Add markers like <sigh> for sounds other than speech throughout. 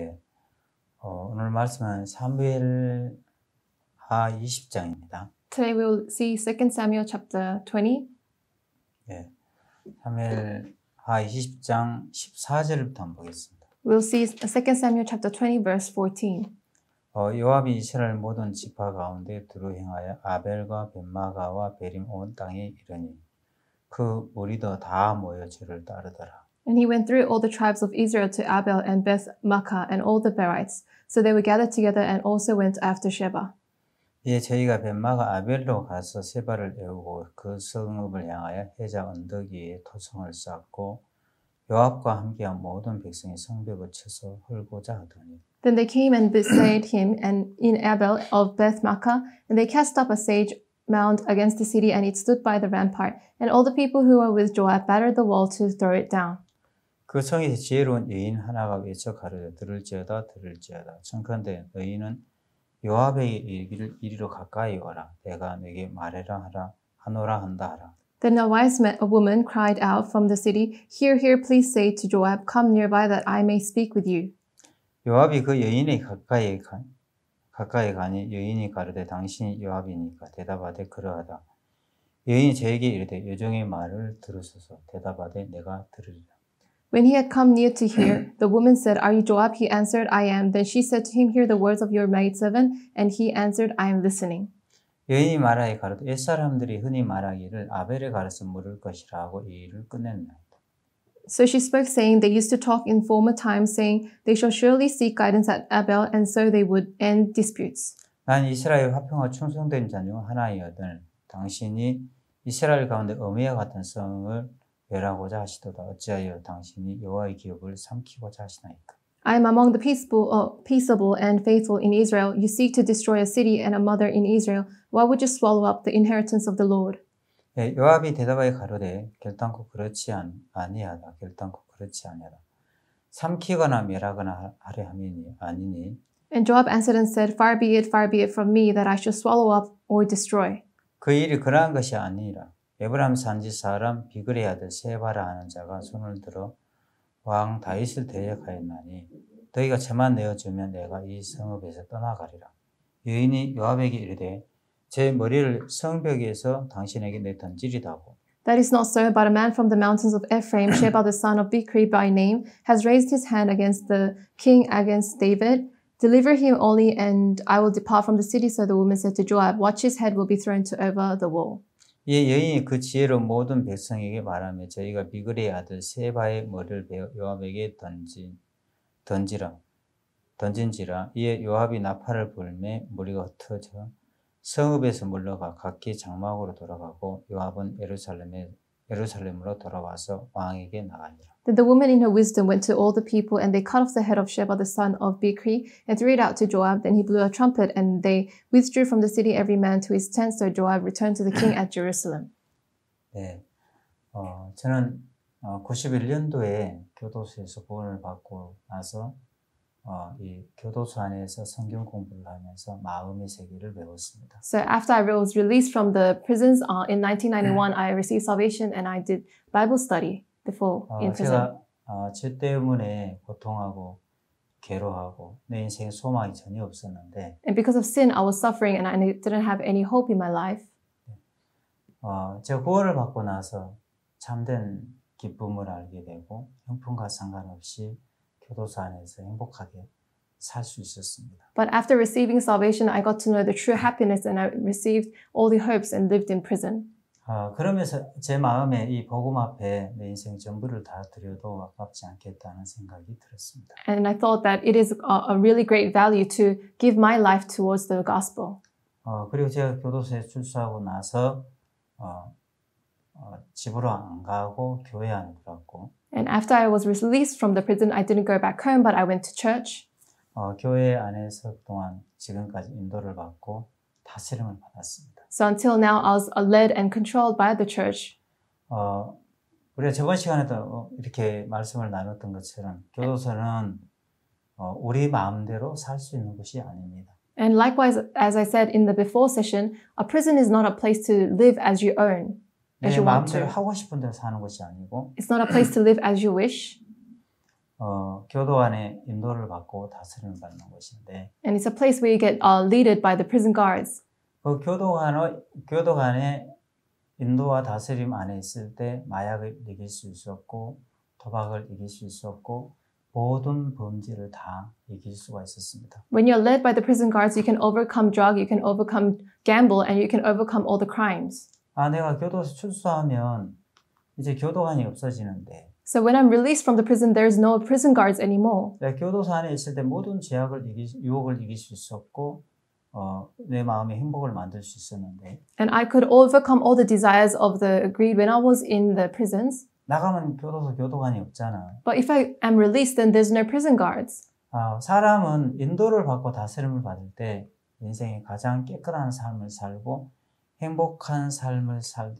같 어, 오늘 말씀은 사무엘 하 20장입니다. Today we will see 2 Samuel chapter 20. 예. 사무엘 하 20장 14절부터 한번 보겠습니다. We'll see 2 Samuel chapter 20 verse 14. 어, 요압이 이스라엘 모든 지파 가운데 두루 행하여 아벨과 벤마가와 베림 온 땅에 이르니 그 무리도 다 모여 저를 따르더라. And he went through all the tribes of Israel to Abel and Beth Makkah and all the Berites. So they were gathered together and also went after Sheba. 이에 저희가 벤마가 아벨로 가서 세바를 애우고 그 성읍을 향하여 해자 언덕 위에 토성을 쌓고 요압과 함께한 모든 백성이 성벽을 쳐서 헐고자 하더니 Then they came and besieged him and in Abel of Beth Makkah, and they cast up a sage mound against the city, and it stood by the rampart. And all the people who were with Joab battered the wall to throw it down. 그 성의 지혜로운 여인 하나가 외쳐 가르쳐 들을지어다 들을지어다 청컨대 너희는 요압에게 이르기를 이리로 가까이 오라 내가 네게 말해라 하라 하노라 한다 하라 Then a wise man, a woman cried out from the city, h e r h e r please say to Joab, Come nearby that I may speak with you. 요압이 그 여인의 가까이 가, 가까이 가니 여인이 가르되 당신이 요압이니까 대답하되 그러하다. 여인이 저에게 이르되 여종의 말을 들으소서 대답하되 내가 들으리라. When he had come near to hear, the woman said, Are you Joab? He answered, I am. Then she said to him, Hear the words of your maidservant. And he answered, I am listening. 여인이 가로되 흔히 말하기를 아벨의 것이라 하고 이 일을 끝냈나이다. So she spoke, saying, They used to talk in former times, saying, They shall surely seek guidance at Abel, and so they would end disputes. 난 이스라엘 화평과 충성된 자중 하나이거든 당신이 이스라엘 가운데 어미와 같은 성을 멸하고자 하시도다 어찌하여 당신이 여호와의 기업을 삼키고자 하시나이까 I am among the peaceable, uh, peaceable and faithful in Israel. You seek to destroy a city and a mother in Israel. Why would you swallow up the inheritance of the Lord? 예, 요압이 대답하여 가로되 결단코 그렇지 아니하다. 결단코 그렇지 아니하다. 삼키거나 멸하거나 하려 함이니 아니니. And Joab answered and said, Far be it, far be it from me that I should swallow up or destroy. 그 일이 그러한 것이 아니라. 에브람 산지 사람 비그레 아들 세바라 하는 자가 손을 들어 왕 다윗을 대적하였나니 너희가 죄만 내어주면 내가 이 성읍에서 떠나가리라. 여인이 요압에게 이르되 제 머리를 성벽에서 당신에게 내 던지리다고. That is not so, but a man from the mountains of Ephraim, Sheba the son of Bichri by name, has raised his hand against the king, against David. Deliver him only, and I will depart from the city. So the woman said to Joab, Watch his head will be thrown to over the wall. 이 예, 여인이 그 지혜로 모든 백성에게 말하며 저희가 미그레의 아들 세바의 머리를 요압에게 던지 던지라 던진지라 이에 요압이 나팔을 불매 머리가 흩어져 성읍에서 물러가 각기 장막으로 돌아가고 요압은 예루살렘에 예루살렘으로 돌아와서 왕에게 나가니라. Then the woman in her wisdom went to all the people, and they cut off the head of Sheba the son of Bichri, and threw it out to Joab. Then he blew a trumpet, and they withdrew from the city every man to his tent. So Joab returned to the king at Jerusalem. <clears throat> 네, 어, 저는 어, 91년도에 교도소에서 보원을 받고 나서 어, 이 교도소 안에서 성경 공부를 하면서 마음의 세계를 배웠습니다. So after I was released from the prisons uh, in 1991, I received salvation and I did Bible study before 어, in prison. 제가 어, 죄 때문에 고통하고 괴로하고 내 인생에 소망이 전혀 없었는데. And because of sin, I was suffering and I didn't have any hope in my life. 어, 제가 구원을 받고 나서 참된 기쁨을 알게 되고 형편과 상관없이. 교도소 안에서 행복하게 살 수 있었습니다. But after receiving salvation, I got to know the true happiness, and I received all the hopes and lived in prison. 아, 그러면서 제 마음에 이 복음 앞에 내 인생 전부를 다 드려도 아깝지 않겠다는 생각이 들었습니다. And I thought that it is a, a really great value to give my life towards the gospel. 어, 그리고 제가 교도소에 출소하고 나서 어, 어, 집으로 안 가고 교회 안에 들어갔고 And after I was released from the prison, I didn't go back home, but I went to church. 어, 교회 안에서 동안 지금까지 인도를 받고 다스림을 받았습니다. So until now, I was led and controlled by the church. 어, 우리가 저번 시간에도 이렇게 말씀을 나눴던 것처럼 교도소는 어, 우리 마음대로 살 있는 곳이 아닙니다. And likewise, as I said in the before session, a prison is not a place to live as you own as you want to. 하고 싶은 대로 사는 것이 아니고. It's not a place to live as you wish. 어, 교도 안에 인도를 받고 다스림을 받는 것인데. And it's a place where you get uh, leaded by the prison guards. 그 인도와 다스림 안에 있을 때 마약을 이길 수 있었고 도박을 이길 수 있었고 모든 범죄를 다 이길 수가 있었습니다. When you're led by the prison guards, you can overcome drug, you can overcome gamble, and you can overcome all the crimes. 아내가 교도소 출소하면 이제 교도관이 없어지는데. So when I'm released from the prison, there's no prison guards anymore. 네, 교도소 안에 있을 때 모든 제약을 이기, 유혹을 이길 수 있었고 어, 내 마음의 행복을 만들 수 있었는데. And I could overcome all the desires of the greed when I was in the prisons. 나가면 교도소 교도관이 없잖아. But if I am released, then there's no prison guards. 아, 사람은 인도를 받고 다스림을 받을 때 인생이 가장 깨끗한 삶을 살고 행복한 삶을 살,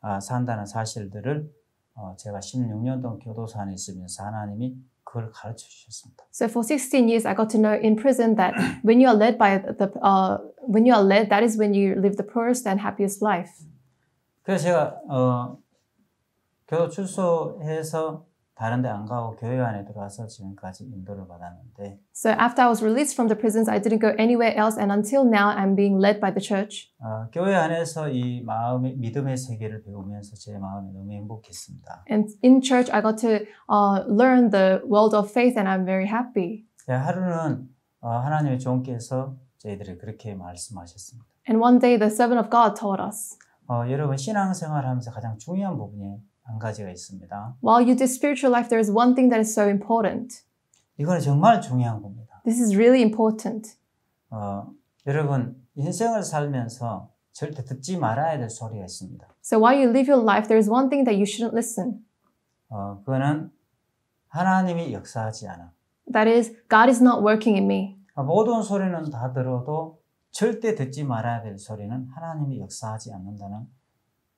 아, 산다는 사실들을 어, 제가 16년 동안 교도소 안에 있으면서 하나님이 그걸 가르쳐 주셨습니다. So for 16 years, I got to know in prison that when you are led by the, uh, when you are led, that is when you live the poorest and happiest life. 그래서 제가 어, 교도 출소해서 다른 데 안 가고 교회 안에 들어와서 지금까지 인도를 받았는데 So after I was released from the prisons, I didn't go anywhere else and until now I'm being led by the church. 어, 교회 안에서 이 마음의 믿음의 세계를 배우면서 제 마음이 너무 행복했습니다. And in church, I got to uh, learn the world of faith and I'm very happy. 예, 하루는 어, 하나님의 종께서 저희들이 그렇게 말씀하셨습니다. And one day the servant of God told us, 어, 여러분 신앙생활하면서 가장 중요한 부분이 한 가지가 있습니다. While you do spiritual life, there is one thing that is so important. 이거는 정말 중요한 겁니다. This is really important. 어, 여러분 인생을 살면서 절대 듣지 말아야 될 소리가 있습니다. So while you live your life, there is one thing that you shouldn't listen. 어, 그거는 하나님이 역사하지 않아. That is, God is not working in me. 모든 소리는 다 들어도 절대 듣지 말아야 될 소리는 하나님이 역사하지 않는다는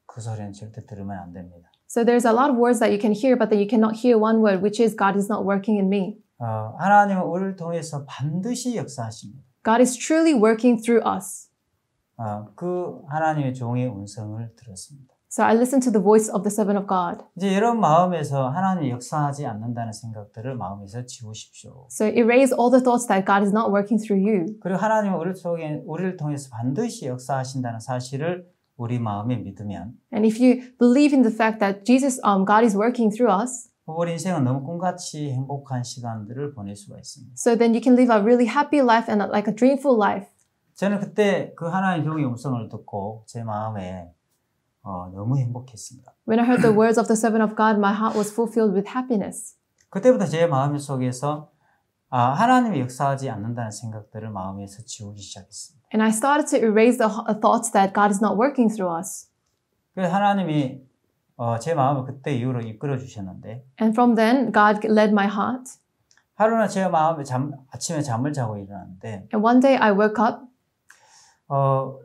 그 소리는 절대 들으면 안 됩니다. So there's a lot of words that you can hear, but that you cannot hear one word, which is God is not working in me. 어, 하나님은 우리를 통해서 반드시 역사하십니다. God is truly working through us. 어, 그 하나님의 종의 음성을 들었습니다. So I listened to the voice of the servant of God. 이제 이런 마음에서 하나님 역사하지 않는다는 생각들을 마음에서 지우십시오. So erase all the thoughts that God is not working through you. 그리고 하나님은 우리를 통해서 반드시 역사하신다는 사실을 우리 마음에 믿으면 And if you believe in the fact that Jesus, um, God is working through us, 우리 인생은 너무 꿈같이 행복한 시간들을 보낼 수가 있습니다. so then you can live a really happy life and like a dreamful life. 저는 그때 그 하나님 형의 음성을 듣고 제 마음에 어, 너무 행복했습니다. When I heard the words of the servant of God, my heart was fulfilled with happiness. 그때부터 제 마음 속에서 아, 하나님이 역사하지 않는다는 생각들을 마음에서 지우기 시작했습니다. And I started to erase the thoughts that God is not working through us. 그 하나님이 어, 제 마음을 그때 이후로 이끌어 주셨는데. And from then God led my heart. 하루는 제 마음에 잠 아침에 잠을 자고 일어났는데. And one day I woke up. 어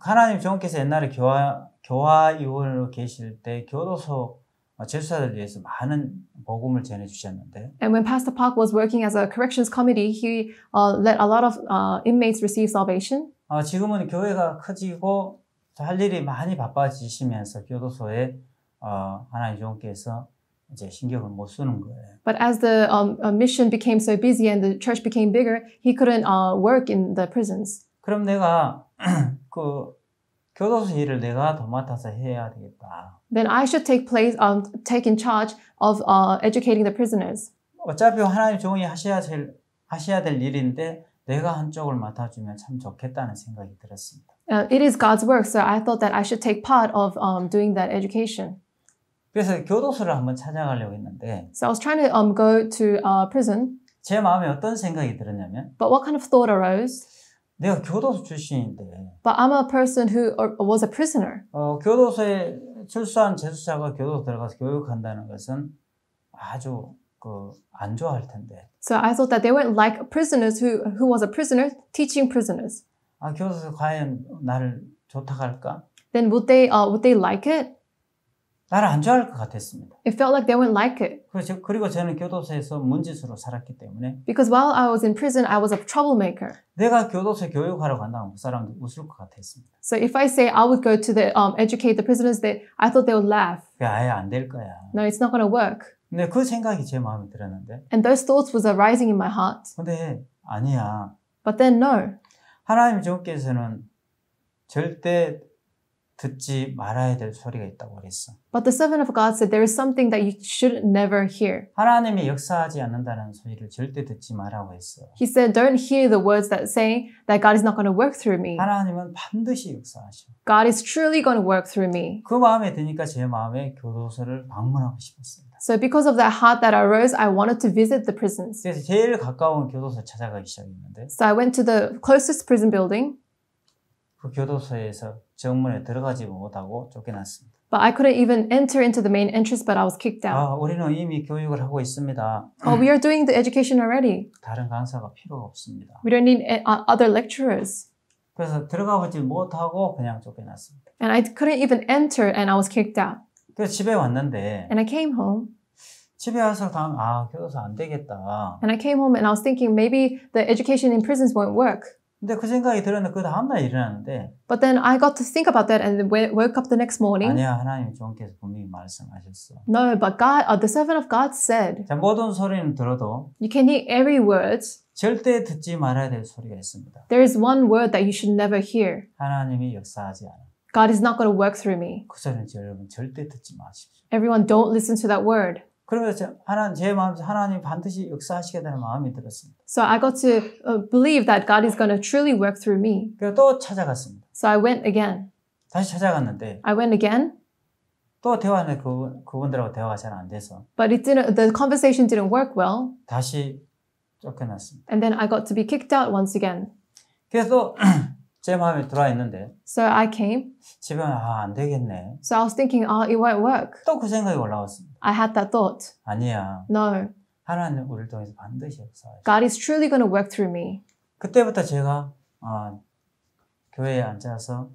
하나님 종께서 옛날에 교화 교화 위원으로 계실 때 교도소 제수사를 위해서 많은 복음을 전해 주셨는데. And when Pastor Park was working as a corrections committee, he uh, let a lot of uh, inmates receive salvation. 어, 지금은 교회가 커지고 할 일이 많이 바빠지시면서 교도소에 어, 하나님 종께서 이제 신경을 못 쓰는 거예요. But as the um, mission became so busy and the church became bigger, he couldn't uh, work in the prisons. 그럼 내가 그 교도소 일을 내가 도맡아서 해야 되겠다. then I should take place, um, take in charge of uh, educating the prisoners. 어차피 하나님 종이 하셔야 될 하셔야 될 일인데 내가 한쪽을 맡아주면 참 좋겠다는 생각이 들었습니다. Uh, it is God's work, so I thought that I should take part of um, doing that education. 그래서 교도소를 한번 찾아가려고 했는데. So I was trying to um, go to uh, prison. 제 마음에 어떤 생각이 들었냐면. But what kind of thought arose? 내가 교도소 출신인데. But I'm a person who was a prisoner. 어 교도소에 출소한 재수자가 교도 들어가서 교육한다는 것은 아주 그 안 좋아할 텐데. So I thought that they weren't like prisoners who who was a prisoner teaching prisoners. 아 교도소 과연 나를 좋다 할까? Then would they uh, would they like it? 나를 안 좋아할 것 같았습니다. It felt like they wouldn't like it. 그렇죠. 그리고 저는 교도소에서 문지수로 살았기 때문에. Because while I was in prison, I was a troublemaker. 내가 교도소 교육하러 간다면 그 사람들 웃을 것 같았습니다. So if I say I would go to the um, educate the prisoners, they, I thought they would laugh. 그게 아예 안 될 거야. No, it's not gonna work. 근데 그 생각이 제 마음에 들었는데. And those thoughts was arising in my heart. 근데 아니야. But then no. 하나님 주께서는 절대 듣지 말아야 될 소리가 있다고 그랬어. But the servant of God said there is something that you should never hear. 하나님이 역사하지 않는다는 소리를 절대 듣지 말라고 했어. He said don't hear the words that say that God is not going to work through me. 하나님은 반드시 역사하셔. God is truly going to work through me. 그 마음에 드니까 제 마음에 교도소를 방문하고 싶었습니다. So because of that heart that arose, I wanted to visit the prisons. 그래서 제일 가까운 교도소 찾아가기 시작했는데. So I went to the closest prison building. 그 교도소에서 정문에 들어가지 못하고 쫓겨났습니다. But I couldn't even enter into the main entrance, but I was kicked out. 아, 우리는 이미 교육을 하고 있습니다. Oh, we are doing the education already. 다른 강사가 필요가 없습니다. We don't need other lecturers. 그래서 들어가 보지 못하고 그냥 쫓겨났습니다. And I couldn't even enter, and I was kicked out. 그래서 집에 왔는데. And I came home. 집에 와서 다음 아 교도소 안 되겠다. And I came home and I was thinking maybe the education in prisons won't work. 근데 그 생각이 들었는데 그 다음날 일어났는데 But then I got to think about that and woke up the next morning. 아니야 하나님 주께서 분명히 말씀하셨어. No, but God, uh, the servant of God said. 자, 모든 소리는 들어도 You can hear every word. 절대 듣지 말아야 될 소리가 있습니다. There is one word that you should never hear. 하나님이 역사하지 않아. God is not going to work through me. 그 소리는 여러분 절대 듣지 마십시오. Everyone, don't listen to that word. 그러면서 하나님 제 마음에서 하나님 반드시 역사하시겠다는 마음이 들었습니다. So I got to believe that God is going to truly work through me. 그래서 또 찾아갔습니다. So I went again. 다시 찾아갔는데. I went again. 또 대화는 그 그분들하고 대화가 잘 안 돼서. But it didn't. The conversation didn't work well. 다시 쫓겨났습니다. And then I got to be kicked out once again. 그래서 제 마음에 들어와 있는데. So I came. 집에 아안 되겠네. So I was thinking, oh, it won't work. 또그 생각이 올라왔습니다. I had that thought. 아니야. No. 하나님 우리를 통해서 반드시 역사하실. God is truly going to work through me. 그때부터 제가 어, 교회에 앉아서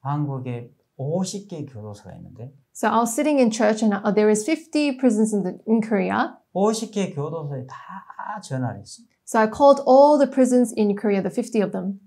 한국에 50개 교도소가 있는데. So I was sitting in church and uh, there is 50 prisons in, the, in Korea. 50개 교도소에 다 전화를 했어요. So I called all the prisons in Korea, the 50 of them.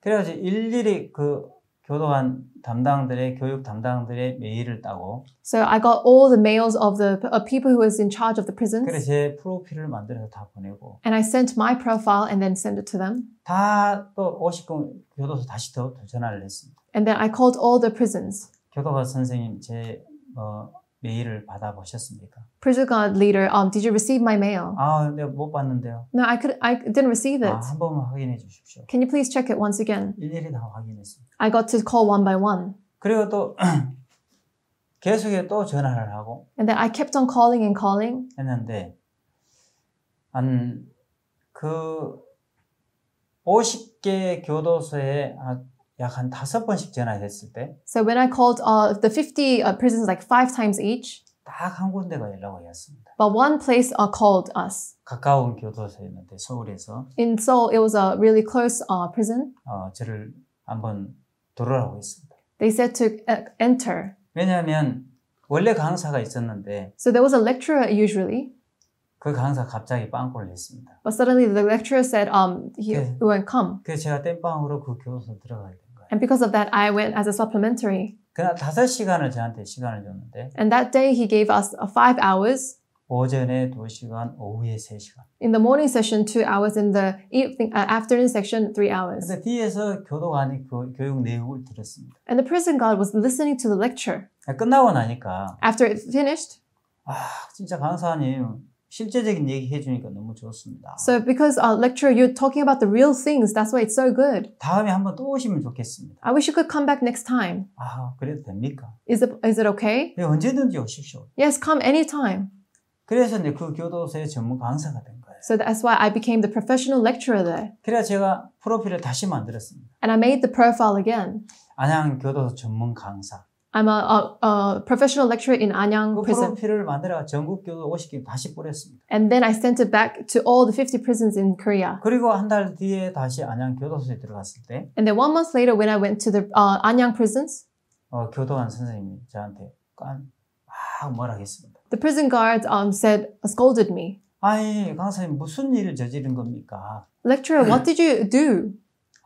그래서 일일이 그 교도관 담당들의 교육 담당들의 메일을 따고. So I got all the mails of the of people who was in charge of the prisons. 그래서 제 프로필을 만들어서 다 보내고. And I sent my profile and then sent it to them. 다또 50군 교도소 다시 또 전화를 했습니다. And then I called all the prisons. 교도관 선생님 제 어, 메일을 받아보셨습니까? Praise God, leader. Um, did you receive my mail? 아, 네, 못 봤는데요. No, I could, I didn't receive it. 아, 한 번만 확인해 주십시오. Can you please check it once again? 일일이 다 확인했습니다. I got to call one by one. 그리고 또 계속해 또 전화를 하고. And then I kept on calling and calling. 했는데 한그 50개 교도소에 한 약한 다섯 번씩 전화했을 때 So when I called uh, the 50 uh, prisons like five times each 딱한 군데가 연락이 왔습니다. But one place uh, called us. 가까운 교도소였는데 서울에서 In Seoul, it was a really close uh, prison. 어, 저를 한번 돌아라고 했습니다. They said to uh, enter. 왜냐하면 원래 강사가 있었는데 So there was a lecturer usually. 그 강사 갑자기 빵꾸를 냈습니다. But suddenly the lecturer said, um, he, 네. he won't come. 그래서 제가 땜빵으로 그 교도소 들어가야 돼요. And because of that, I went as a supplementary. 5시간을 저한테 시간을 줬는데 And that day he gave us uh, five hours. 오전에 2시간, 오후에 3시간. In the morning session, two hours. In the evening, uh, afternoon section, three hours. 근데 뒤에서 교도관이 그 교육 내용을 들었습니다. And the prison guard was listening to the lecture. 끝나고 나니까 After it finished, 아, 진짜 강사님 실제적인 얘기 해주니까 너무 좋습니다. So because our lecture you're talking about the real things, that's why it's so good. 다음에 한번 또 오시면 좋겠습니다. I wish you could come back next time. 아 그래도 됩니까? Is it is it okay? 네, 언제든지 오십시오. Yes, come anytime. 그래서 이제 그 교도소의 전문 강사가 된 거예요. So that's why I became the professional lecturer there. 그래서 제가 프로필을 다시 만들었습니다. And I made the profile again. 안양 교도소 전문 강사. I'm a, a, a professional lecturer in Anyang prison. 만들어 전국교도 50개 다시 뿌렸습니다. And then I sent it back to all the 50 prisons in Korea. 그리고 뒤에 다시 안양 교도소에 들어갔을 때 And then one month later when I went to the uh, Anyang prisons 어, 교도관 선생님이 저한테 막 뭐라 했습니다. The prison guards um, said scolded me. 아니 강사님 무슨 일을 저지른 겁니까? Lecturer, what did you do?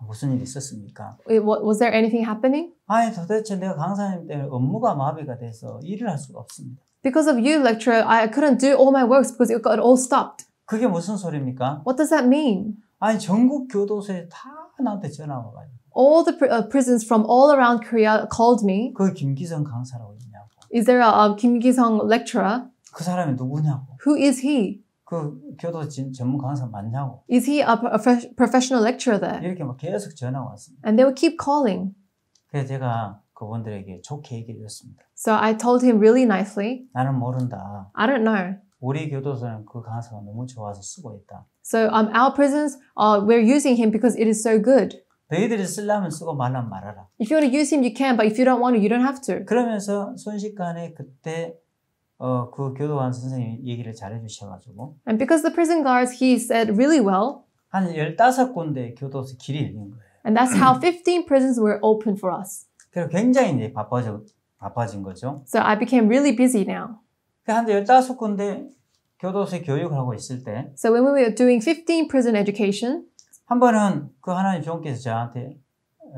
무슨 일이 있었습니까? It, was there anything happening? 아니 도대체 내가 강사님 때문에 업무가 마비가 돼서 일을 할 수가 없습니다. Because of you, lecturer, I couldn't do all my works because it got all stopped. 그게 무슨 소리입니까? What does that mean? 아니 전국 교도소에 다 나한테 전화가 와요. All the uh, prisons from all around Korea called me. 그 김기성 강사라고 있냐고. Is there a uh, 김기성 lecturer? 그 사람이 누구냐고. Who is he? 그 교도소 전문 강사 맞냐고. Is he a professional lecturer there? 이렇게 막 계속 전화 왔습니다. And they would keep calling. 그래서 제가 그분들에게 좋게 얘기를 했습니다. So I told him really nicely. 나는 모른다. I don't know. 우리 교도소는 그 강사가 너무 좋아서 쓰고 있다. So um, our prisons, uh, we're using him because it is so good. 너희들이 쓰려면 쓰고 말라면 말아라. If you want to use him, you can, but if you don't want to, you don't have to. 그러면서 순식간에 그때 어, 그 교도관 선생님이 얘기를 잘해 주셔가지고. And because the prison guards he said really well. 한 15군데 교도소 길이 열린 거예요. And that's how 15 prisons were open for us. 그래서 굉장히 이제 바빠져 바빠진 거죠. So I became really busy now. 그한 15군데 교도소 교육을 하고 있을 때 So when we were doing 15 prison education 한 번은 그 하나님 종께서 저한테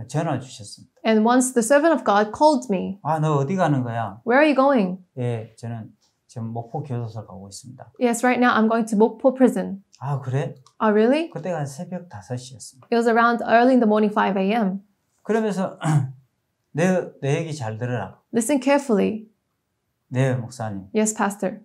전화 주셨습니다. And once the servant of God called me. 아, 너 어디 가는 거야? Where are you going? 예, 저는 지금 목포 교도소 가고 있습니다. Yes, right now I'm going to 목포 prison. 아, 그래? Oh, really? 그때가 한 새벽 5시였습니다. It was around early in the morning 5 a.m. 그러면서 내, 내 얘기 잘 들으라. Listen carefully. 네, 목사님. Yes, pastor.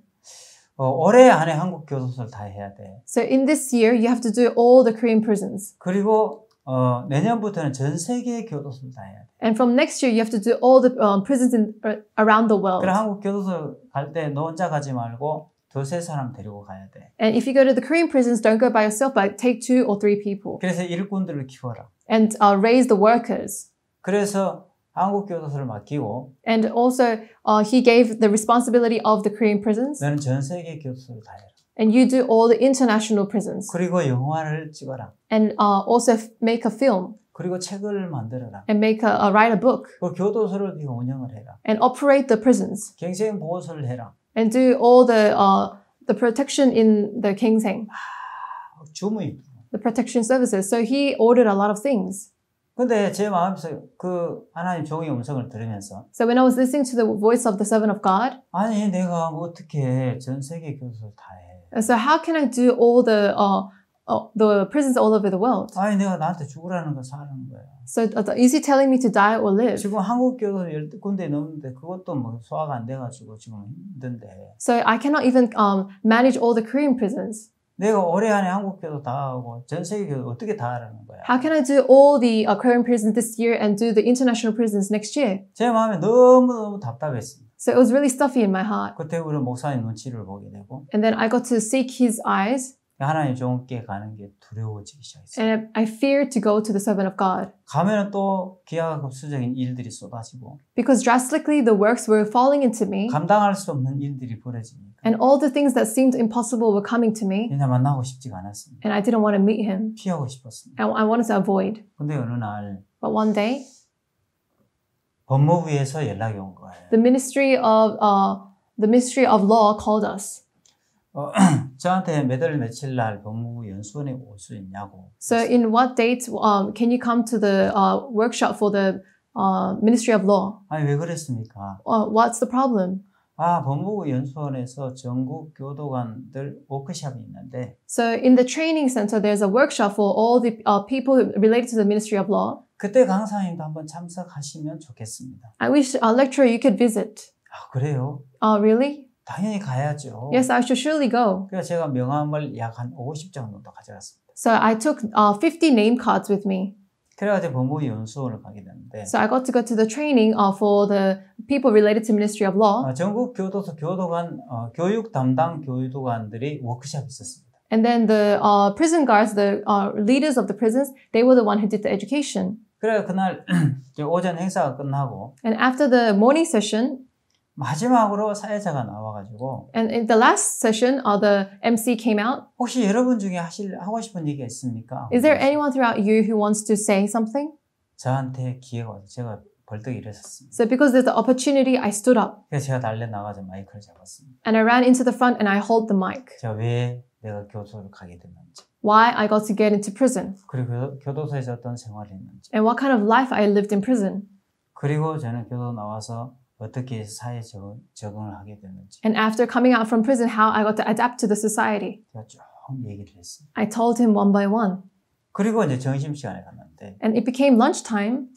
어, 올해 안에 한국 교도소를 다 해야 돼. So in this year you have to do all the Korean prisons. 그리고 어, 내년부터는 전 교도소를 다 해야 돼. And from next year, you have to do all the um, prisons in, uh, around the world. 그래 한국 교도소 갈 혼자 가지 말고 두세 사람 데리고 가야 돼. And if you go to the Korean prisons, don't go by yourself, but take two or three people. 그래서 일꾼들을 키워라. And uh, raise the workers. 그래서 한국 교도소를 맡기고. And also, uh, he gave the responsibility of the Korean prisons. 너는 전 세계 교도소를 다 해라. And you do all the international prisons. 그리고 영화를 찍어라. And uh, also make a film. 그리고 책을 만들어라. And make a, uh, write a book. 그리고 교도소를 네가 운영을 해라. And operate the prisons. 갱생 보호소를 해라. And do all the uh, the protection in the 갱생. 아, 주무이. The protection services. So he ordered a lot of things. 근데 제 마음속에 그 하나님 종의 음성을 들으면서 So when I was listening to the voice of the servant of God 아니 내가 어떻게 전 세계 교도소를 다 so how can I do all the uh, uh, the prisons all over the world? 아니 내가 나한테 죽으라는 건 사는 거야. So uh, is he telling me to die or live? 지금 한국 교도 열 군데 넘는데 그것도 뭐 소화가 안 돼가지고 지금 힘든데. So I cannot even um, manage all the Korean prisons. 내가 올해 안에 한국 교도 다 하고 전 세계 교도 어떻게 다 하라는 거야? How can I do all the uh, Korean prisons this year and do the international prisons next year? 제 마음이 너무 너무 답답했습니다. So it was really stuffy in my heart. 그때부터 목사님 눈치를 보게 되고. And then I got to seek his eyes. 하나님 종께 가는 게 두려워지기 시작했어요. And I feared to go to the servant of God. 또 기하급수적인 일들이 쏟아지고. Because drastically the works were falling into me. 감당할 수 없는 일들이 벌어지니까. And all the things that seemed impossible were coming to me. 만나고 싶지가 않았습니다. And I didn't want to meet him. 피하고 싶었습니다. I, I wanted to avoid. 근데 어느 날. But one day. 법무부에서 연락이 온 거예요. The Ministry of uh, the Ministry of Law called us. 어, 저한테 매달 며칠 날 법무부 연수원에 올 수 있냐고. So in what date um, can you come to the uh, workshop for the uh, Ministry of Law? 아니 왜 그랬습니까? Uh, what's the problem? 아, 법무부 연수원에서 전국 교도관들 워크숍이 있는데. So in the training center, there's a workshop for all the uh, people related to the Ministry of Law. 그때 강사님도 한번 참석하시면 좋겠습니다. I wish our lecturer you could visit. 아, 그래요? Oh, really? 당연히 가야죠. Yes, I should surely go. 그래서 제가 명함을 약한50 정도 가져갔습니다. So I took uh, 50 name cards with me. 그래가지고 법무부 연수원을 가게 됐는데. So I got to go to the training uh, for the people related to Ministry of Law. 어, 전국 교도소 교도관 어, 교육 담당 교도관들이 워크숍이 있었습니다. And then the uh, prison guards, the uh, leaders of the prisons, they were the one who did the education. 그래 그날 오전 행사가 끝나고. And after the morning session. 마지막으로 사회자가 나와가지고 And in the last session, uh, the MC came out. 혹시 여러분 중에 하실 하고 싶은 얘기 있습니까? Is there anyone throughout you who wants to say something? 저한테 기회가 와서 제가 벌떡 일어섰습니다. So because there's the opportunity, I stood up. 그래서 제가 달래 나가서 마이크를 잡았습니다. And I ran into the front and I held the mic. 제가 왜 내가 교도소로 가게 됐는지. Why I got to get into prison. 그리고 교도소에서 어떤 생활을 했는지. And what kind of life I lived in prison. 그리고 저는 교도 나와서 어떻게 사회 적응, 적응을 하게 되는지. And after coming out from prison, how I got to adapt to the society. 제가 쭉 얘기를 했어요. I told him one by one. 그리고 이제 점심 시간에 갔는데. And it became lunchtime.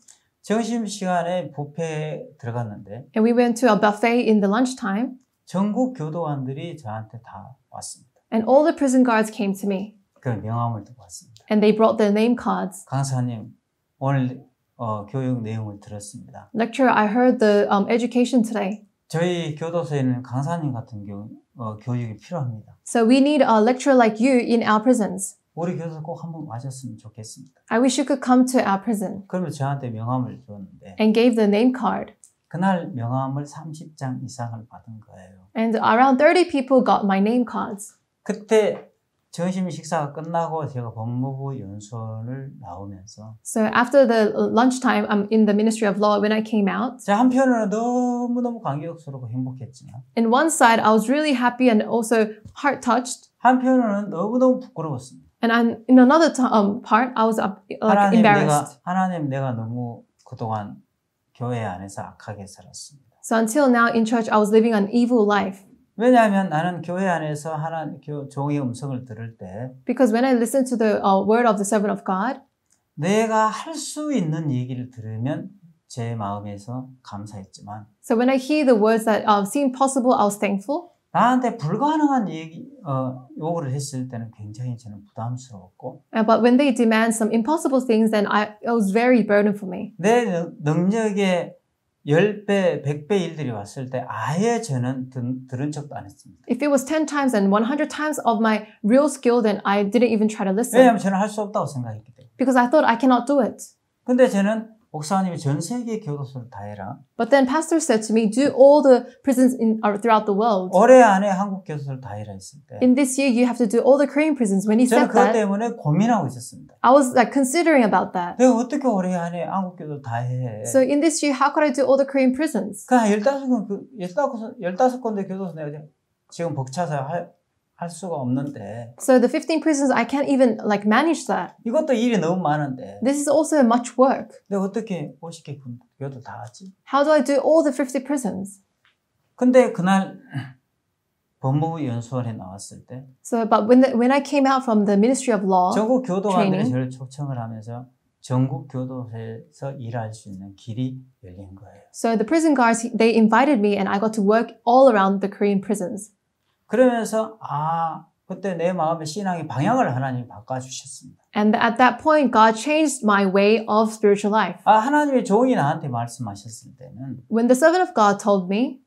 점심 시간에 뷔페에 들어갔는데. And we went to a buffet in the lunchtime. 전국 교도관들이 저한테 다 왔습니다. And all the prison guards came to me. 그 명함을 두고 왔습니다. And they brought their name cards. 강사님, 오늘 어, 교육 내용을 들었습니다. Lecture, I heard the um, education today. 저희 교도소에는 강사님 같은 교, 어, 교육이 필요합니다. So we need a lecturer like you in our prisons. 우리 교도소 꼭 한번 와셨으면 좋겠습니다. I wish you could come to our prison. 그러면 저한테 명함을 줬는데. And gave the name card. 그날 명함을 30장 이상을 받은 거예요. And around 30 people got my name cards. 그때 점심 식사가 끝나고 제가 법무부 연수원을 나오면서 So after the lunchtime I'm in the Ministry of Law when I came out. 제 한편으로는 너무너무 감격스럽고 행복했지만 In one side I was really happy and also heart touched 한편으로는 너무너무 부끄러웠습니다. And I'm, in another um, part I was up, like, 하나님 내가 embarrassed. 하나님 내가 너무 그동안 교회 안에서 악하게 살았습니다. So until now in church I was living an evil life. 왜냐하면 나는 교회 안에서 하나 종의 음성을 들을 때 Because when I listen to the uh, word of the servant of God 내가 할 수 있는 얘기를 들으면 제 마음에서 감사했지만 So when I hear the words that uh, seem possible I was thankful 나한테 불가능한 얘기 어, 요구를 했을 때는 굉장히 저는 부담스러웠고 But when they demand some impossible things then I it was very burden for me 내 능력에 10배, 100배 일들이 왔을 때 아예 저는 든, 들은 적도 안 했습니다. If it was 10 times and 100 times of my real skill then I didn't even try to listen. 왜냐면 저는 할 수 없다고 생각했기 때문에. Because I thought I cannot do it. 근데 저는 목사님이 전 세계 교도소를 다 해라. But then pastor said to me, do all the prisons in throughout the world. 올해 안에 한국 교도소를 다 해라 했을 때. In this year you have to do all the Korean prisons. When he said that. 저는 그것 때문에 고민하고 있었습니다. I was like considering about that. 내가 어떻게 올해 안에 한국 교도소 다 해? So in this year, how could I do all the Korean prisons? 그 열다섯 군, 열다섯 열다섯 군데 교도소 내가 지금 벅차서 할. 할 수가 없는데. So the 15 prisons, I can't even like manage that. 이것도 일이 너무 많은데. This is also much work. 내가 어떻게 50개 교도 다 하지? How do I do all the 50 prisons? 근데 그날 법무부 연수원에 나왔을 때. So, but when the, when I came out from the Ministry of Law. 전국 교도관들이 저를 초청을 하면서. 전국 교도소에서 일할 수 있는 길이 열린 거예요. So the prison guards they invited me and I got to work all around the Korean prisons. 그러면서 아 그때 내 마음의 신앙의 방향을 하나님이 바꿔 주셨습니다. And at that point, God changed my way of spiritual life. 아 하나님의 종이 나한테 말씀하셨을 때는 When the servant of God told me,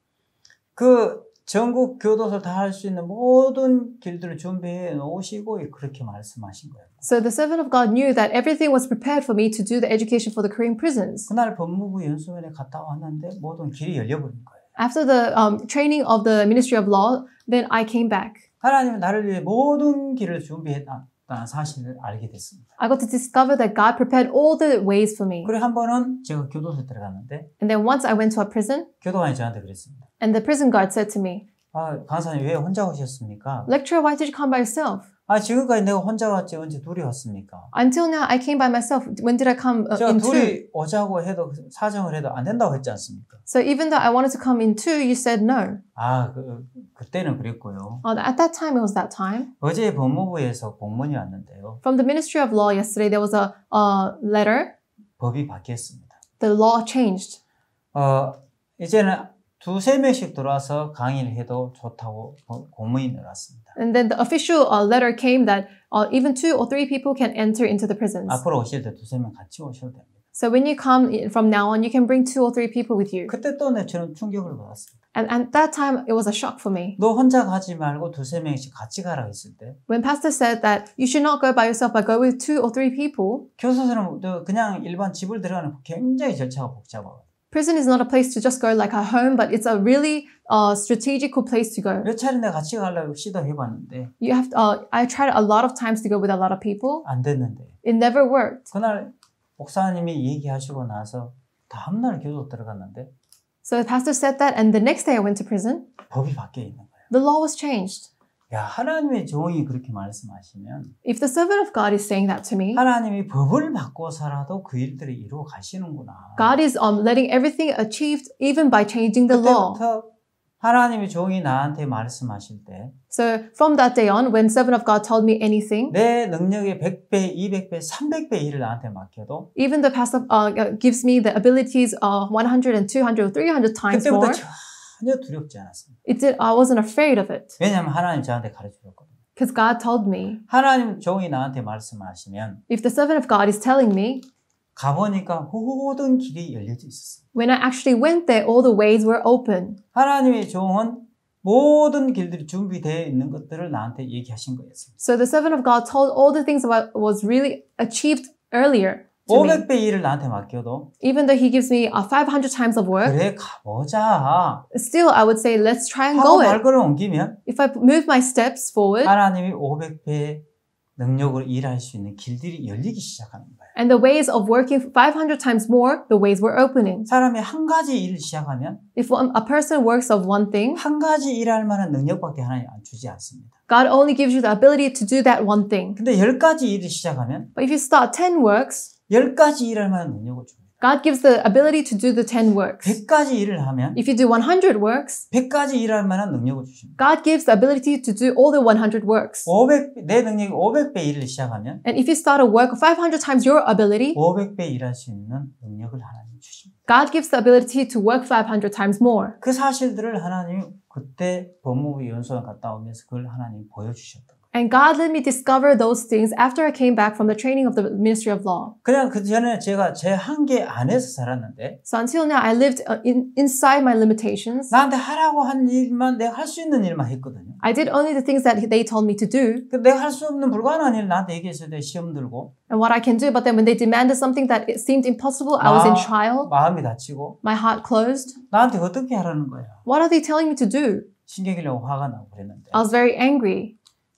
그 전국 교도소 다 할 수 있는 모든 길들을 준비해 놓으시고 그렇게 말씀하신 거예요. So the servant of God knew that everything was prepared for me to do the education for the Korean prisons. 그날 법무부 연수원에 갔다 왔는데 모든 길이 열려버린 거예요. After the um, training of the Ministry of Law, then I came back. 하나님은 나를 위해 모든 길을 준비했다는 사실을 알게 됐습니다. I got to discover that God prepared all the ways for me. 그리고 한 번은 제가 교도소에 들어갔는데 And then once I went to a prison. 교도관이 저한테 그랬습니다. And the prison guard said to me, 아, 강사님 왜 혼자 오셨습니까? Lecturer, why did you come by yourself? 아 지금까지 내가 혼자 왔지 언제 둘이 왔습니까? Until now I came by myself. When did I come uh, in two? 둘이 오자고 해도 사정을 해도 안 된다고 했지 않습니까? So even though I wanted to come in two, you said no. 아 그, 그때는 그랬고요. Uh, at that time it was that time. 어제 법무부에서 공문이 왔는데요. From the Ministry of Law yesterday there was a uh, letter. 법이 바뀌었습니다. The law changed. 어 이제는 두세 명씩 들어와서 강의를 해도 좋다고 고문이 늘었습니다. And then the official uh, letter came that uh, even two or three people can enter into the prisons. 앞으로 오실 때 두세 명 같이 오셔도 됩니다. So when you come from now on, you can bring two or three people with you. 그때 또 저는 충격을 받았습니다. And at that time, it was a shock for me. 너 혼자 가지 말고 두세 명씩 같이 가라 했을 때. When pastor said that you should not go by yourself, but go with two or three people. 교수들은 그냥 일반 집을 들어가는 굉장히 절차가 복잡하고. Prison is not a place to just go like a home, but it's a really uh, strategical place to go. 몇 차례 내가 같이 가려고 시도해봤는데. You have to, uh, I tried a lot of times to go with a lot of people. 안 됐는데. It never worked. 그날 목사님이 얘기하시고 나서 날 들어갔는데. So the pastor said that, and the next day I went to prison. 법이 바뀌어 있는 The law was changed. 야, 하나님의 종이 그렇게 말씀하시면 If the servant of God is saying that to me, 하나님이 법을 바꿔서라도 그 일들을 이루어 가시는구나. God is um, letting everything achieved even by changing the law. 하나님의 종이 나한테 말씀하실 때 So from that day on when servant of God told me anything 내 능력의 100배, 200배, 300배 일을 나한테 맡겨도 even the pastor uh, gives me the abilities of 100 and 200 300 times more 그때부터 전혀 두렵지 않았습니다. It did, I wasn't afraid of it. 왜냐하면 하나님 저한테 가르쳐 줬거든요. Because God told me. 하나님 종이 나한테 말씀하시면 If the servant of God is telling me 가보니까 모든 길이 열려져 있었어요. When I actually went there, all the ways were open. 하나님의 종은 모든 길들이 준비되어 있는 것들을 나한테 얘기하신 거였어요. So the servant of God told all the things that was really achieved earlier. 500배 일을 나한테 맡겨도 even though he gives me 500 times of work 그래 가보자 still I would say let's try and go it 발걸음 옮기면 if I move my steps forward 하나님이 500배 능력으로 일할 수 있는 길들이 열리기 시작하는 거예요. And the ways of working 500 times more, the ways were opening. 사람이 한 가지 일을 시작하면 If a person works of one thing, 한 가지 일할 만한 능력밖에 하나님 안 주지 않습니다. God only gives you the ability to do that one thing. 근데 열 가지 일을 시작하면 But if you start 10 works, 열 가지 일을 하면 능력을 줍니다. God gives the ability to do the 10 works. 100가지 일을 하면 If you do 100 works, 100가지 일할 만한 능력을 주십니다. God gives the ability to do all the 100 works. 500, 내 능력이 500배 일을 시작하면 And if you start a work 500 times your ability, 500배 일할 수 있는 능력을 하나님 주십니다. God gives the ability to work 500 times more. 그 사실들을 하나님 그때 법무부 연수원 갔다 오면서 그걸 하나님 보여주셨다. And God let me discover those things after I came back from the training of the Ministry of Law. 그냥 그 전에 제가 제 한계 안에서 살았는데. So until now I lived uh, in, inside my limitations. 나한테 하라고 한 일만 내가 있는 일만 했거든요. I did only the things that they told me to do. 내가 할 없는 불가능한 일 나한테 얘기했어요. 내 시험 들고. And what I can do, but then when they demanded something that it seemed impossible, 나, I was in trial. 마음이 My heart closed. 나한테 어떻게 하라는 거야? What are they telling me to do? 화가 나고 그랬는데. I was very angry.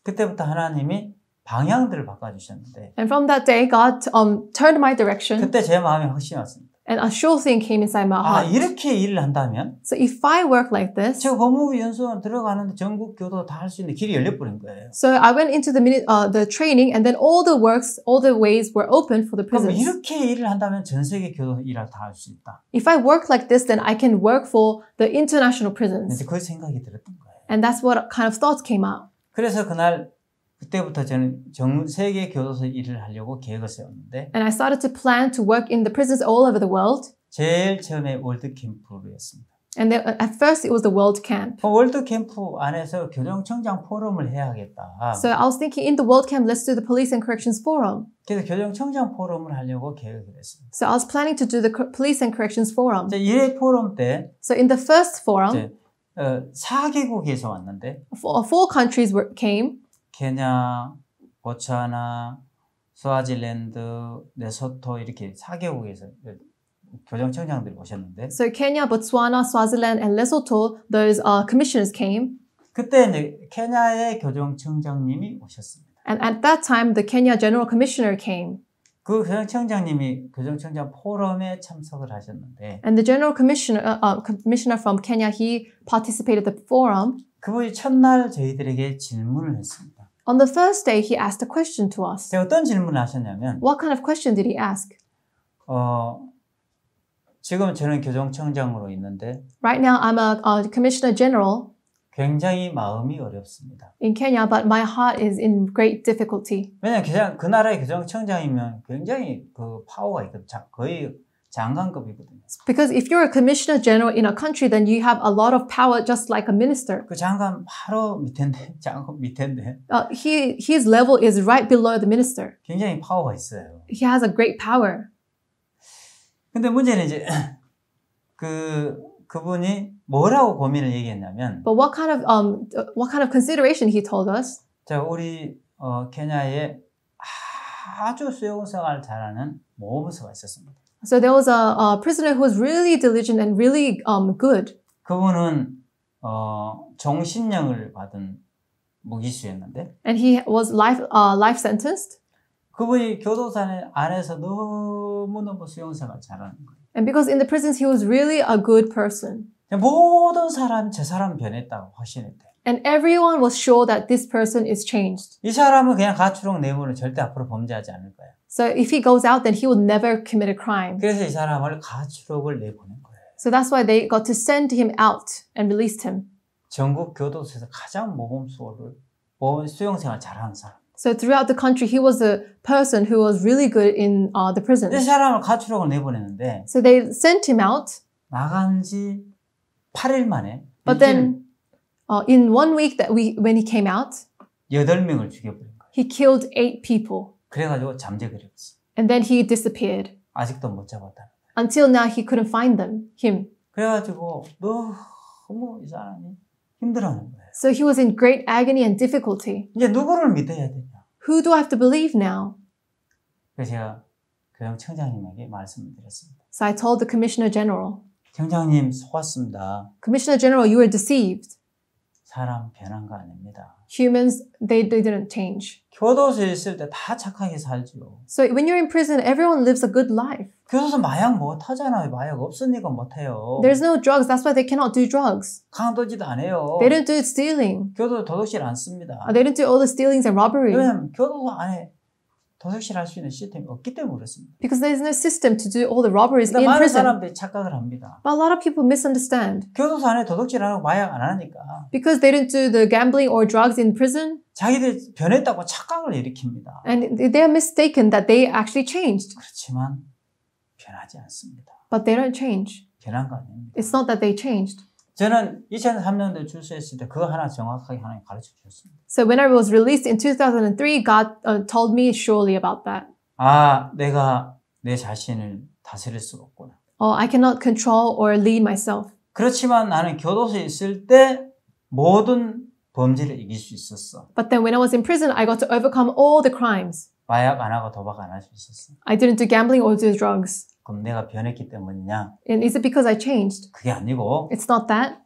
그때부터 하나님이 방향들을 바꿔주셨는데 And from that day, God um, turned my direction 그때 제 마음이 확신이 왔습니다. and a sure thing came inside my 아 heart. 이렇게 일을 한다면 So if I work like this, 제가 법무부 연수원 들어가는데 전국 교도 다 할 수 있는 길이 열려버린 거예요. so I went into the minute, uh, the training, and then all the works, all the ways were open for the 그럼 prisons. 이렇게 일을 한다면 전 세계 교도 일을 다 할 수 있다. If I work like this, then I can work for the international prisons. 이제 그 생각이 들었던 거예요. And that's what kind of thoughts came out. 그래서 그날 그때부터 저는 전 세계 교도소 일을 하려고 계획을 세웠는데 And I started to plan to work in the prisons all over the world. 제일 처음에 월드 캠프로였습니다. And then, at first it was the World Camp. 월드 캠프 안에서 교정청장 포럼을 해야겠다. So I was thinking in the World Camp let's do the Police and Corrections Forum. 그래서 교정청장 포럼을 하려고 계획을 했어요. So I was planning to do the Police and Corrections Forum. 이제 1회 포럼 때 So in the first forum 4개국에서 왔는데 four, four countries were, came. 케냐, 보츠와나, 스와질랜드, 네소토 이렇게 4개국에서 교정청장들이 오셨는데 So Kenya, Botswana, Swaziland and Lesotho those uh, commissioners came. 그때 이제 케냐의 교정청장님이 오셨습니다. And at that time the Kenya General Commissioner came. 그 교정청장님이 교정청장 포럼에 참석을 하셨는데 And the general commissioner uh, commissioner from Kenya he participated the forum. 그분이 첫날 저희들에게 질문을 했습니다. On the first day he asked a question to us. 어떤 질문을 하셨냐면 What kind of question did he ask? 어 지금 저는 교정청장으로 있는데 Right now I'm a, a commissioner general. 굉장히 마음이 어렵습니다. In Kenya, but my heart is in great difficulty. 왜냐면 그냥 그 나라의 교정청장이면 굉장히 그 파워가 있거든. 거의 장관급이거든요. Because if you're a commissioner general in a country, then you have a lot of power, just like a minister. 그 장관 바로 밑인데, 장관 밑인데. Uh, he his level is right below the minister. 굉장히 파워가 있어요. He has a great power. 근데 문제는 이제 그 그분이 뭐라고 고민을 얘기했냐면 But what kind of um what kind of consideration he told us? 자, 우리 어, 케냐에 아주 수용 생활을 잘하는 모험수가 있었습니다. So there was a, a prisoner who was really diligent and really um good. 그분은 어, 정신형을 받은 무기수였는데 And he was life uh, life sentenced. 그분이 교도소 안에서 너무너무 수용 생활 잘하는 거예요. And because in the prisons he was really a good person. 모든 사람 제 사람 변했다고 확신했대. And everyone was sure that this person is changed. 이 사람은 그냥 가출형 내모는 절대 앞으로 범죄하지 않을 거야. So if he goes out, then he will never commit a crime. 그래서 이 사람을 가출옥을 내보낸 거예요. So that's why they got to send him out and released him. 전국 교도소에서 가장 모범 수호를 모범 수용 잘하는 사람. So throughout the country, he was a person who was really good in uh, the prisons. 이 사람을 가출옥을 내보내는데. So they sent him out. 8일 만에. But then, uh, in one week that we when he came out, 죽여버린 He killed eight people. 그래가지고 잠재그렸어. And then he disappeared. 아직도 못 잡았다. Until now, he couldn't find them. Him. 그래가지고 너무 이 사람이 힘들어하는 so he was in great agony and difficulty. 이제 누구를 믿어야 되냐? Who do I have to believe now? 그래서 청장님에게 말씀을 드렸습니다. So I told the commissioner general. 청장님 속았습니다. Commissioner general, you were deceived. 사람 변한 거 아닙니다. Humans they, they didn't change. 교도소에 있을 때 다 착하게 살지요. So when you're in prison, everyone lives a good life. 교도소 마약 못 하잖아요. 마약 없으니까 못 해요. There's no drugs. That's why they cannot do drugs. 강도짓 안 해요. They don't do stealing. 교도소 도둑질 안 씁니다. They don't do all the stealings and robberies. 왜냐면 교도소 안에 도둑질할 수 있는 시스템이 없기 때문에 그렇습니다. Because there is no system to do all the robberies 그러니까 in 많은 prison. 사람들이 착각을 합니다. But a lot of people misunderstand. 교도소 안에 도둑질하고 마약 안 하니까. Because they don't do the gambling or drugs in prison. 자기들 변했다고 착각을 일으킵니다. And they are mistaken that they actually changed. 그렇지만 변하지 않습니다. But they don't change. 변한 거 아닙니다. It's not that they changed. 저는 2003년도에 출소했을 때 그거 하나 정확하게 하나님 가르쳐 주셨습니다. So when I was released in 2003, God uh, told me surely about that. 아, 내가 내 자신을 다스릴 수가 없구나. Oh, I cannot control or lead myself. 그렇지만 나는 교도소에 있을 때 모든 범죄를 이길 수 있었어. But then when I was in prison, I got to overcome all the crimes. 마약 안 하고 도박 안할수 있었어. I didn't do gambling or do drugs. 그럼 내가 변했기 때문이냐? And is it because I changed? 그게 아니고 It's not that.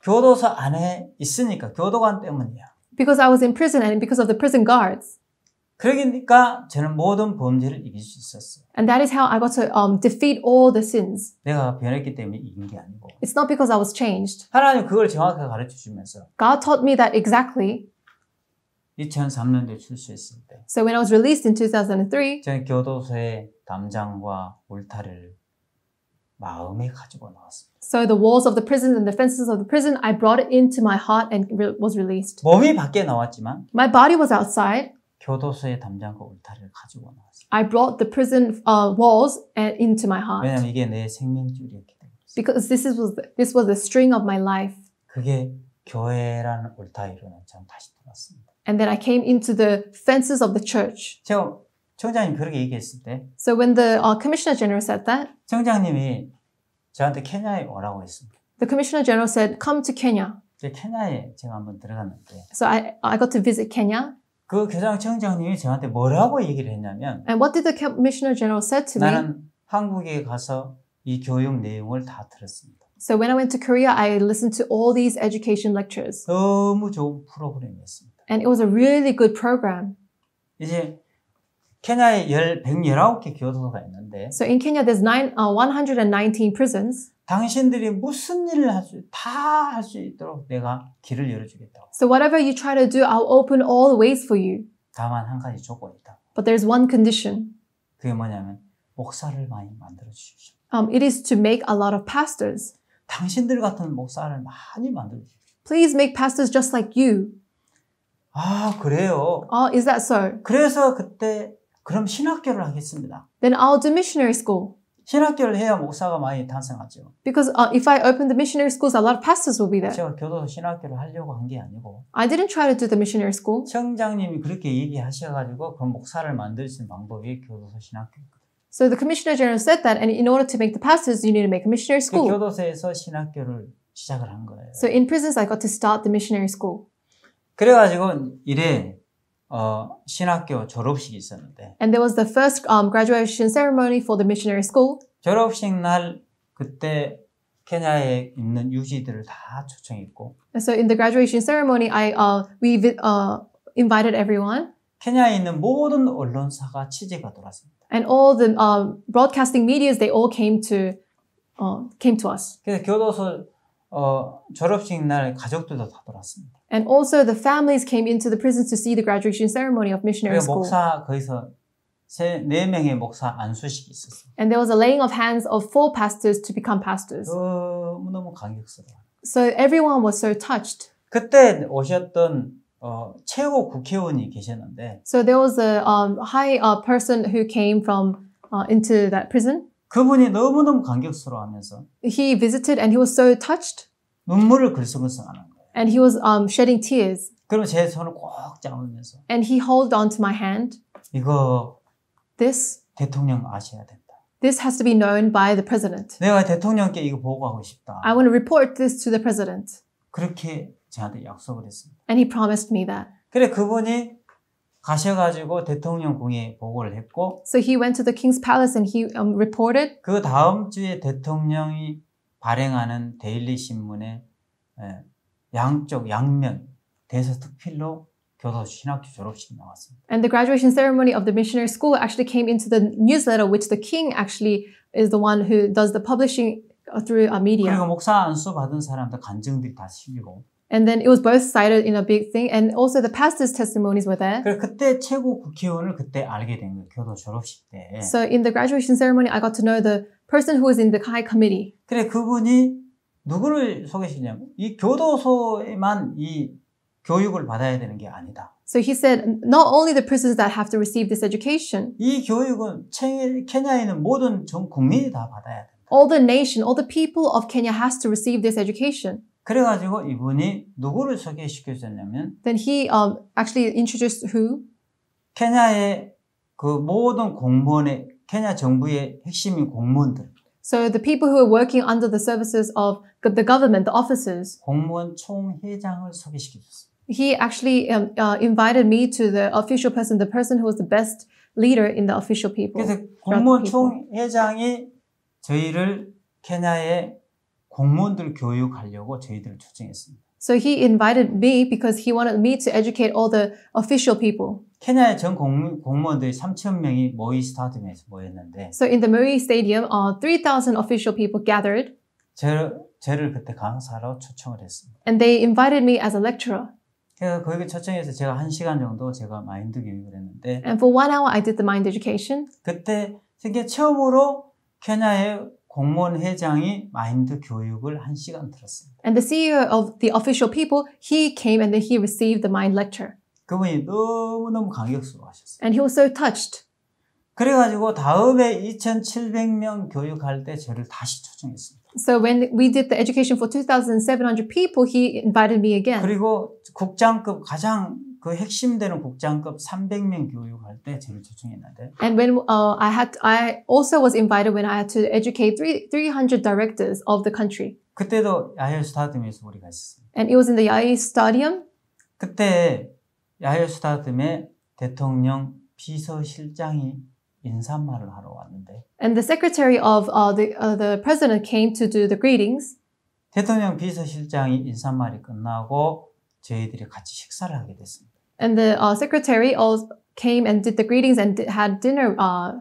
교도소 안에 있으니까 교도관 때문이야. Because I was in prison and because of the prison guards. 그러니까 저는 모든 범죄를 이길 수 있었어요. And that is how I got to um, defeat all the sins. 내가 변했기 때문에 이긴 게 아니고. It's not because I was changed. 하나님 그걸 정확하게 가르쳐 주면서 God taught me that exactly. 출소했을 때 So when I was released in 2003, 저는 교도소의 담장과 울타리를 마음에 가지고 나왔습니다. so the walls of the prison and the fences of the prison, I brought it into my heart and was released. 몸이 밖에 나왔지만 My body was outside. 교도소의 담장과 울타리를 가지고 I brought the prison uh, walls and into my 왜냐하면 heart 이게 내 생명줄이었기 때문에 because this is, was this was the string of my life. 그게 교회라는 울타리로 난 다시 돌아왔습니다. And then I came into the fences of the church. 청장님 그렇게 얘기했을 때 So when the uh, commissioner general said that, 청장님이 저한테 케냐에 오라고 했습니다. the commissioner general said, "Come to Kenya." 케냐에 제가 한번 들어갔는데 So I, I got to visit Kenya. 그 저한테 뭐라고 얘기를 했냐면 And what did the commissioner general said to me? 나는 한국에 가서 이 교육 내용을 다 들었습니다. So when I went to Korea, I listened to all these education lectures. 너무 좋은 프로그램이었습니다. And it was a really good program. 이제 케냐에 119개 교도소가 있는데 So in Kenya there's nine, uh, 119 prisons. 당신들이 무슨 일을 있도록 내가 길을 So whatever you try to do, I'll open all ways for you. 다만 한 가지 조건이 있다. But there's one condition. 그게 뭐냐면 목사를 많이 만들어 주십시오. Um, it is to make a lot of pastors. 당신들 같은 목사를 많이 만들어 주십시오. Please make pastors just like you. 아, 그래요. Oh, is that so? 그래서 그때 그럼 신학교를 하겠습니다. Then I'll do missionary school. 신학교를 해야 목사가 많이 탄생하죠. Because uh, if I open the missionary schools, a lot of pastors will be there. 제가 교도소 신학교를 하려고 한 게 아니고. I didn't try to do the missionary school. 청장님이 그렇게 얘기하셔가지고 그 목사를 만들 수 있는 방법이 교도소 신학교입니다. So the commissioner general said that, and in order to make the pastors, you need to make a missionary school. 그 교도소에서 신학교를 시작을 한 거예요. So in prisons, I got to start the missionary school. 그래가지고 이래 어, 신학교 졸업식이 있었는데. And there was the first um, graduation ceremony for the missionary school. 졸업식 날 그때 케냐에 있는 유지들을 다 초청했고. And so in the graduation ceremony, I uh, we uh, invited everyone. 케냐에 있는 모든 언론사가 취재가 돌았습니다. And all the um, broadcasting media's they all came to uh, came to us. 그래서 교도소 어, 졸업식 날 가족들도 다 돌았습니다. And also the families came into the prisons to see the graduation ceremony of missionary school. 세, 목사 And there was a laying of hands of four pastors to become pastors. So everyone was so touched. 그때 오셨던 어, 최고 국회의원이 계셨는데 So there was a um, high uh, person who came from uh, into that prison. 그분이 너무너무 감격스러워하면서 He visited and he was so touched. 눈물을 글썽글썽 하는 And he was um, shedding tears. 그럼 제 손을 꼭 잡으면서 And he held on to my hand. 이거 This, 대통령 아셔야 된다. this has to be known by the president. 내가 대통령께 이거 보고하고 싶다. I want to report this to the president. 그렇게 저한테 약속을 했습니다. And he promised me that. 그래 그분이 가셔가지고 대통령궁에 보고를 했고 So he went to the king's palace and he um, reported. 그 다음 주에 대통령이 발행하는 데일리 신문에 예, 양쪽 양면 대서특필로 교도 신학교 졸업식 나왔습니다. And the graduation ceremony of the missionary school actually came into the newsletter which the king actually is the one who does the publishing uh, through a uh, media. 그리고 목사 안수 받은 사람들 간증들이 다 실리고 And then it was both cited in a big thing, and also the pastor's testimonies were there. 그때 최고 국회의원을 그때 알게 된 거예요. 교도 졸업식 때. So in the graduation ceremony, I got to know the person who was in the high committee. 그래 그분이 누구를 소개시냐면 이 교도소에만 이 교육을 받아야 되는 게 아니다. So he said, not only the prisons that have to receive this education. 이 교육은 케냐에 있는 모든 전 국민이 다 받아야 된다. All the nation, all the people of Kenya has to receive this education. 그래가지고 이분이 누구를 소개시켜줬냐면 Then he um, actually introduced who? 케냐의 그 모든 공무원의 케냐 정부의 핵심인 공무원들. So the people who are working under the services of the government, the officers. He actually um, uh, invited me to the official person, the person who was the best leader in the official people. 그래서 공무원 총회장이 저희를 케냐의 공무원들 교육하려고 저희들을 초청했습니다. So he invited me because he wanted me to educate all the official people. 케냐의 전 공, 공무원들이 3천 명이 모이 스타디움에서 모였는데 So in the Marie Stadium, uh, 3,000 official people gathered. 제, 를 그때 강사로 초청을 했습니다. And they invited me as a lecturer. 그래서 거기 초청해서 제가 한 시간 정도 제가 마인드 교육을 했는데 And for one hour I did the mind education. 그때 세계 처음으로 케냐의 공무원 회장이 마인드 교육을 한 시간 들었습니다. And the CEO of the official people, he came and then he received the mind lecture. 그분이 너무너무 감격스러워하셨어요. And he was so touched. 그래가지고 다음에 2,700명 교육할 때 저를 다시 초청했습니다. So when we did the education for 2,700 people, he invited me again. 그리고 국장급 가장 그 핵심 되는 국장급 300명 교육할 때 제를 초청했는데. And when uh, I had I also was invited when I had to educate 3 300 directors of the country. 그때도 야외 스타디움에서 우리가 있었어요. And it was in the 야외 stadium. 그때 야외 스타디움에 대통령 비서실장이 인사말을 하러 왔는데. And the secretary of uh, the uh, the president came to do the greetings. 대통령 비서실장이 인사말이 끝나고 저희들이 같이 식사를 하게 됐습니다. And the uh, secretary all came and did the greetings and did, had dinner, uh,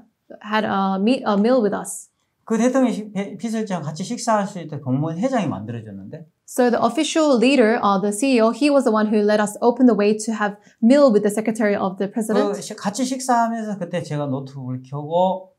had a, meet, a meal with us. 그 대통령 비서실장 같이 식사하실 때 법무원 회장이 만들어줬는데. So the official leader, uh, the CEO, he was the one who let us open the way to have meal with the secretary of the president. 그 같이 식사하면서 그때 제가 노트북을 켜고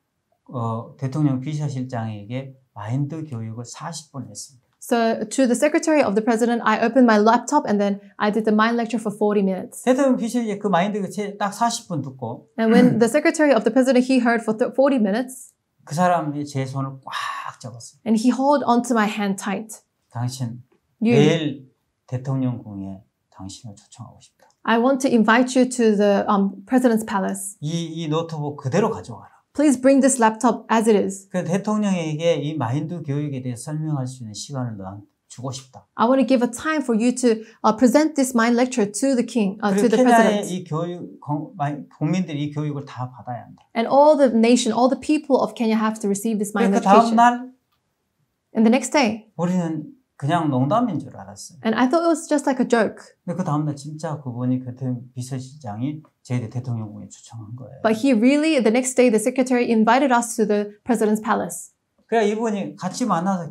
어, 대통령 비서실장에게 마인드 교육을 40분 했습니다. So to the secretary of the president, I opened my laptop and then I did the mind lecture for 40 minutes. 대통령 대통령실이 그 마인드 딱 40분 듣고. And when the secretary of the president he heard for 40 minutes. 그 사람이 제 손을 꽉 잡았어요. And he held onto my hand tight. 당신 you, 내일 대통령궁에 당신을 초청하고 싶다. I want to invite you to the um, president's palace. 이, 노트북 그대로 가져와라. Please bring this laptop as it is. 그 대통령에게 이 마인드 교육에 대해 설명할 수 있는 시간을 너한테 주고 싶다. I want to give a time for you to uh, present this mind lecture to the king, uh, to the president. 이 교육 국민들이 이 교육을 다 받아야 한다. And all the nation, all the people of Kenya have to receive this mind lecture. 그 다음 날. And the next day. 우리는 그냥 농담인 줄 알았어요. And I thought it was just like a joke. 근데 그 다음날 진짜 그분이 그때 비서실장이 제대 대통령궁에 초청한 거예요. But he really the next day the secretary invited us to the president's palace. 그래 이분이 같이 만나서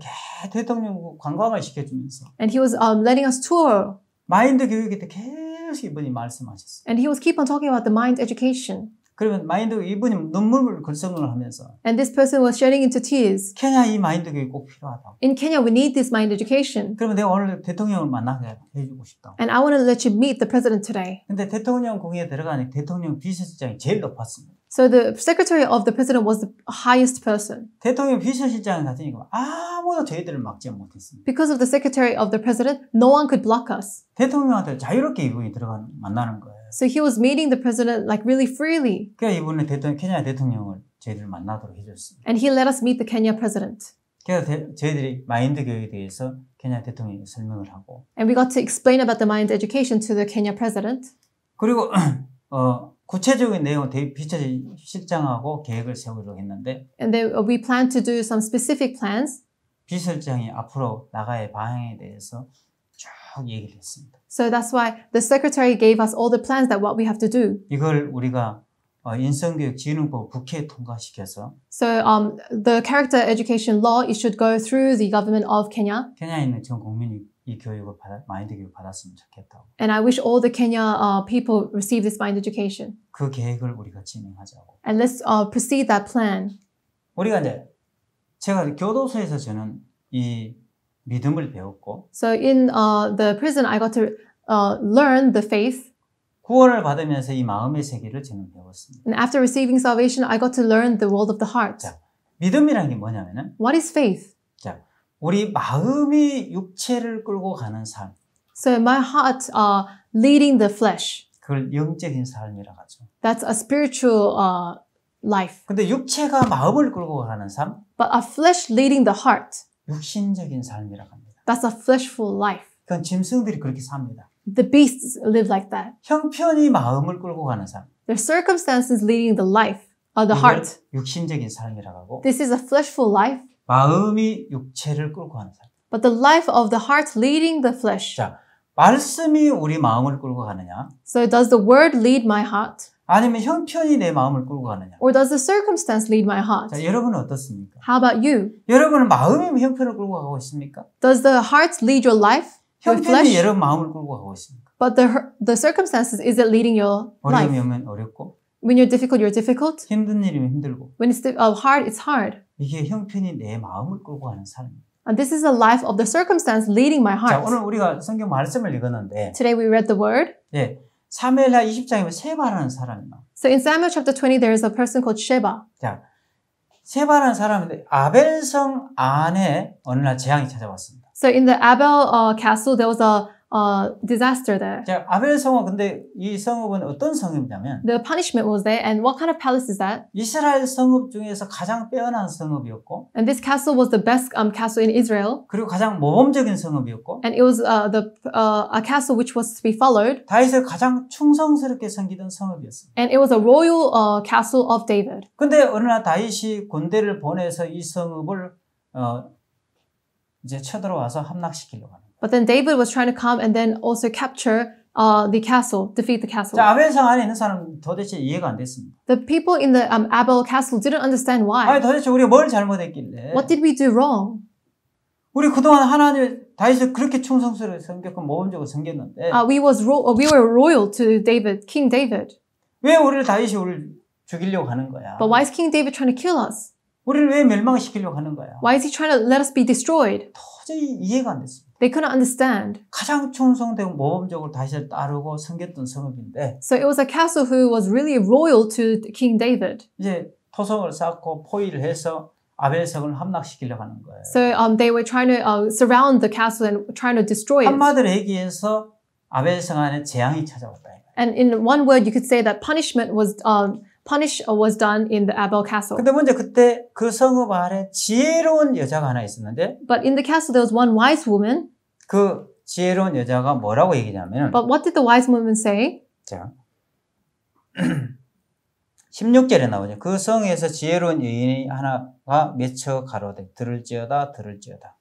대통령궁 관광을 시켜주면서. And he was um, letting us tour. 마인드 교육에 대해 계속 이분이 말씀하셨어요. And he was keep on talking about the mind education. 그러면 마인드 이분이 눈물을 글썽을 하면서 And this person was shedding into tears. 케냐 이 마인드 교육이 꼭 필요하다고. In Kenya we need this mind education. 그러면 내가 오늘 대통령을 만나게 해주고 싶다. And I want to let you meet the president today. 근데 대통령 공에 들어가니 대통령 비서실장이 제일 높았습니다. So the secretary of the president was the highest person. 대통령 비서실장 같은 이거 아무도 저희들을 막지 못했습니다. Because of the secretary of the president, no one could block us. 대통령한테 자유롭게 이분이 들어가 만나는 거예요. So he was meeting the president like really freely. 그러니까 이번에 대통령 케냐 대통령을 저희들 만나도록 해줬습니다. And he let us meet the Kenya president. 그래서 대, 저희들이 마인드 교육에 대해서 케냐 대통령이 설명을 하고. And we got to explain about the mind education to the Kenya president. 그리고 어, 구체적인 내용 대비처 실장하고 계획을 세우기로 했는데. And then we plan to do some specific plans. 비서장이 앞으로 나가야 방향에 대해서 쭉 얘기를 했습니다. So that's why the secretary gave us all the plans that what we have to do. 이걸 우리가 인성교육 지능법 국회에 통과시켜서 So um, the character education law it should go through the government of Kenya. 케냐에 있는 전 국민이 이 교육을 받아, 마인드 교육 받았으면 좋겠다고. And I wish all the Kenya uh, people receive this mind education. 그 계획을 우리가 진행하자고. And let's uh, proceed that plan. 우리가 이제 제가 교도소에서 저는 이 믿음을 배웠고. So in uh, the prison, I got to uh, learn the faith. 구원을 받으면서 이 마음의 세계를 저는 배웠습니다. And after receiving salvation, I got to learn the world of the heart. 자, 믿음이란 게 뭐냐면은. What is faith? 자, 우리 마음이 육체를 끌고 가는 삶. So my heart uh, leading the flesh. 그걸 영적인 삶이라고 하죠. That's a spiritual uh, life. 근데 육체가 마음을 끌고 가는 삶. But a flesh leading the heart. 육신적인 삶이라고 합니다. That's a fleshful life. 그건 짐승들이 그렇게 삽니다. The beasts live like that. 형편이 마음을 끌고 가는 삶. The circumstances leading the life of the heart. 육신적인 삶이라고 하고. This is a fleshful life. 마음이 육체를 끌고 가는 삶. But the life of the heart leading the flesh. 자, 말씀이 우리 마음을 끌고 가느냐? So does the word lead my heart? 아니면 형편이 내 마음을 끌고 가느냐? Or does the circumstance lead my heart? 자, 여러분은 어떻습니까? How about you? 여러분은 마음이 형편을 끌고 가고 있습니까? Does the heart lead your life? 형편이 여러분 마음을 끌고 가고 있습니까? But the the circumstances is it leading your life? 어려우면 어렵고. When you're difficult, you're difficult. 힘든 일이면 힘들고. When it's uh, hard, it's hard. 이게 형편이 내 마음을 끌고 가는 삶입니다. And this is the life of the circumstance leading my heart. 자, 오늘 우리가 성경 말씀을 읽었는데. Today we read the word. 예. 사무엘하 20장에 세바라는 사람이 나. So in Samuel chapter 20 there is a person called Sheba. 자, 세바라는 사람인데 아벨성 안에 어느 날 재앙이 찾아왔습니다. So in the Abel uh, castle there was a uh, disaster there. 자, 아벨 성읍 근데 이 성읍은 어떤 성읍이냐면 The punishment was there and what kind of palace is that? 이스라엘 성읍 중에서 가장 빼어난 성읍이었고 And this castle was the best um, castle in Israel. 그리고 가장 모범적인 성읍이었고 And it was uh, the uh, a castle which was to be followed. 다윗을 가장 충성스럽게 섬기던 성읍이었습니다. And it was a royal uh, castle of David. 근데 어느 날 다윗이 군대를 보내서 이 성읍을 어, 이제 쳐들어와서 함락시키려고 합니다. But then David was trying to come and then also capture uh, the castle, defeat the castle. 자, 아벨성 안에 있는 사람 도대체 이해가 안 됐습니다. The people in the um, Abel castle didn't understand why. 아니 도대체 우리가 뭘 잘못했길래? What did we do wrong? 우리 그동안 하나님 다윗을 그렇게 충성스레 섬겼고 모범적으로 섬겼는데. Uh, we was ro- we were royal to David, King David. 왜 우리를 다윗이 우리를 죽이려고 하는 거야? But why is King David trying to kill us? 우리를 왜 멸망시키려고 하는 거야? Why is he trying to let us be destroyed? 도저히 이해가 안 됐습니다. They couldn't understand. 가장 충성되고 모범적으로 다시 따르고 섬겼던 성읍인데. So it was a castle who was really royal to King David. 이제 토성을 쌓고 포위를 해서 아벨성을 함락시키려고 하는 거예요. So um, they were trying to uh, surround the castle and trying to destroy it. 한마디로 얘기해서 아벨성 안에 재앙이 찾아왔다. And in one word, you could say that punishment was um, punish was done in the Abel castle. 근데 먼저 그때 그 성읍 아래 지혜로운 여자가 하나 있었는데. But in the castle there was one wise woman. 그 지혜로운 여자가 뭐라고 얘기냐면 But what did the wise woman say? 자. 16절에 나오죠. 그 성에서 지혜로운 여인이 하나가 맺혀 가로되 들을지어다 들을지어다.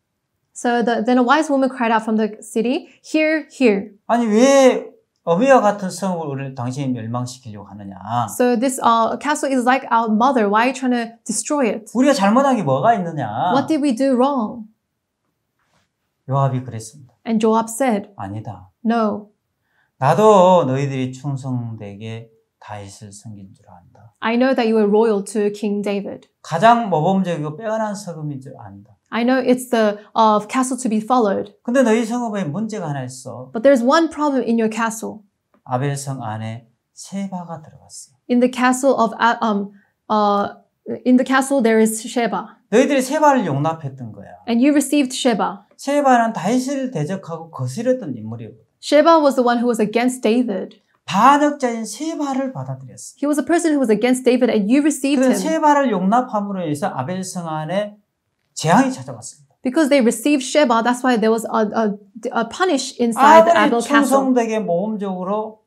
So the, then a wise woman cried out from the city, "Hear, hear." 아니 왜 어미와 같은 성을 우리를 당신이 멸망시키려고 하느냐? So this uh, castle is like our mother. Why are you trying to destroy it? 우리가 잘못한 게 뭐가 있느냐? What did we do wrong? 요압이 그랬습니다. And Joab said, 아니다. No. 나도 너희들이 충성되게 다윗을 섬긴 줄 안다. I know that you are loyal to King David. 가장 모범적이고 빼어난 서금인 줄 안다. I know it's the of castle to be followed. 근데 너희 성읍에 문제가 하나 있어. But there's one problem in your castle. 아벨 성 안에 세바가 들어갔어. In the castle of um uh in the castle there is Sheba. 너희들이 세바를 용납했던 거야. And you received Sheba. 세바는 다윗을 대적하고 거스렸던 인물이거든. Sheba was the one who was against David. 반역자인 세바를 받아들였어. He was a person who was against David, and you received him. 세바를 용납함으로 인해서 아벨 성안에 재앙이 찾아왔습니다. Because they received Sheba, that's why there was a, a, a punish inside the Abel castle. 충성되게 모험적으로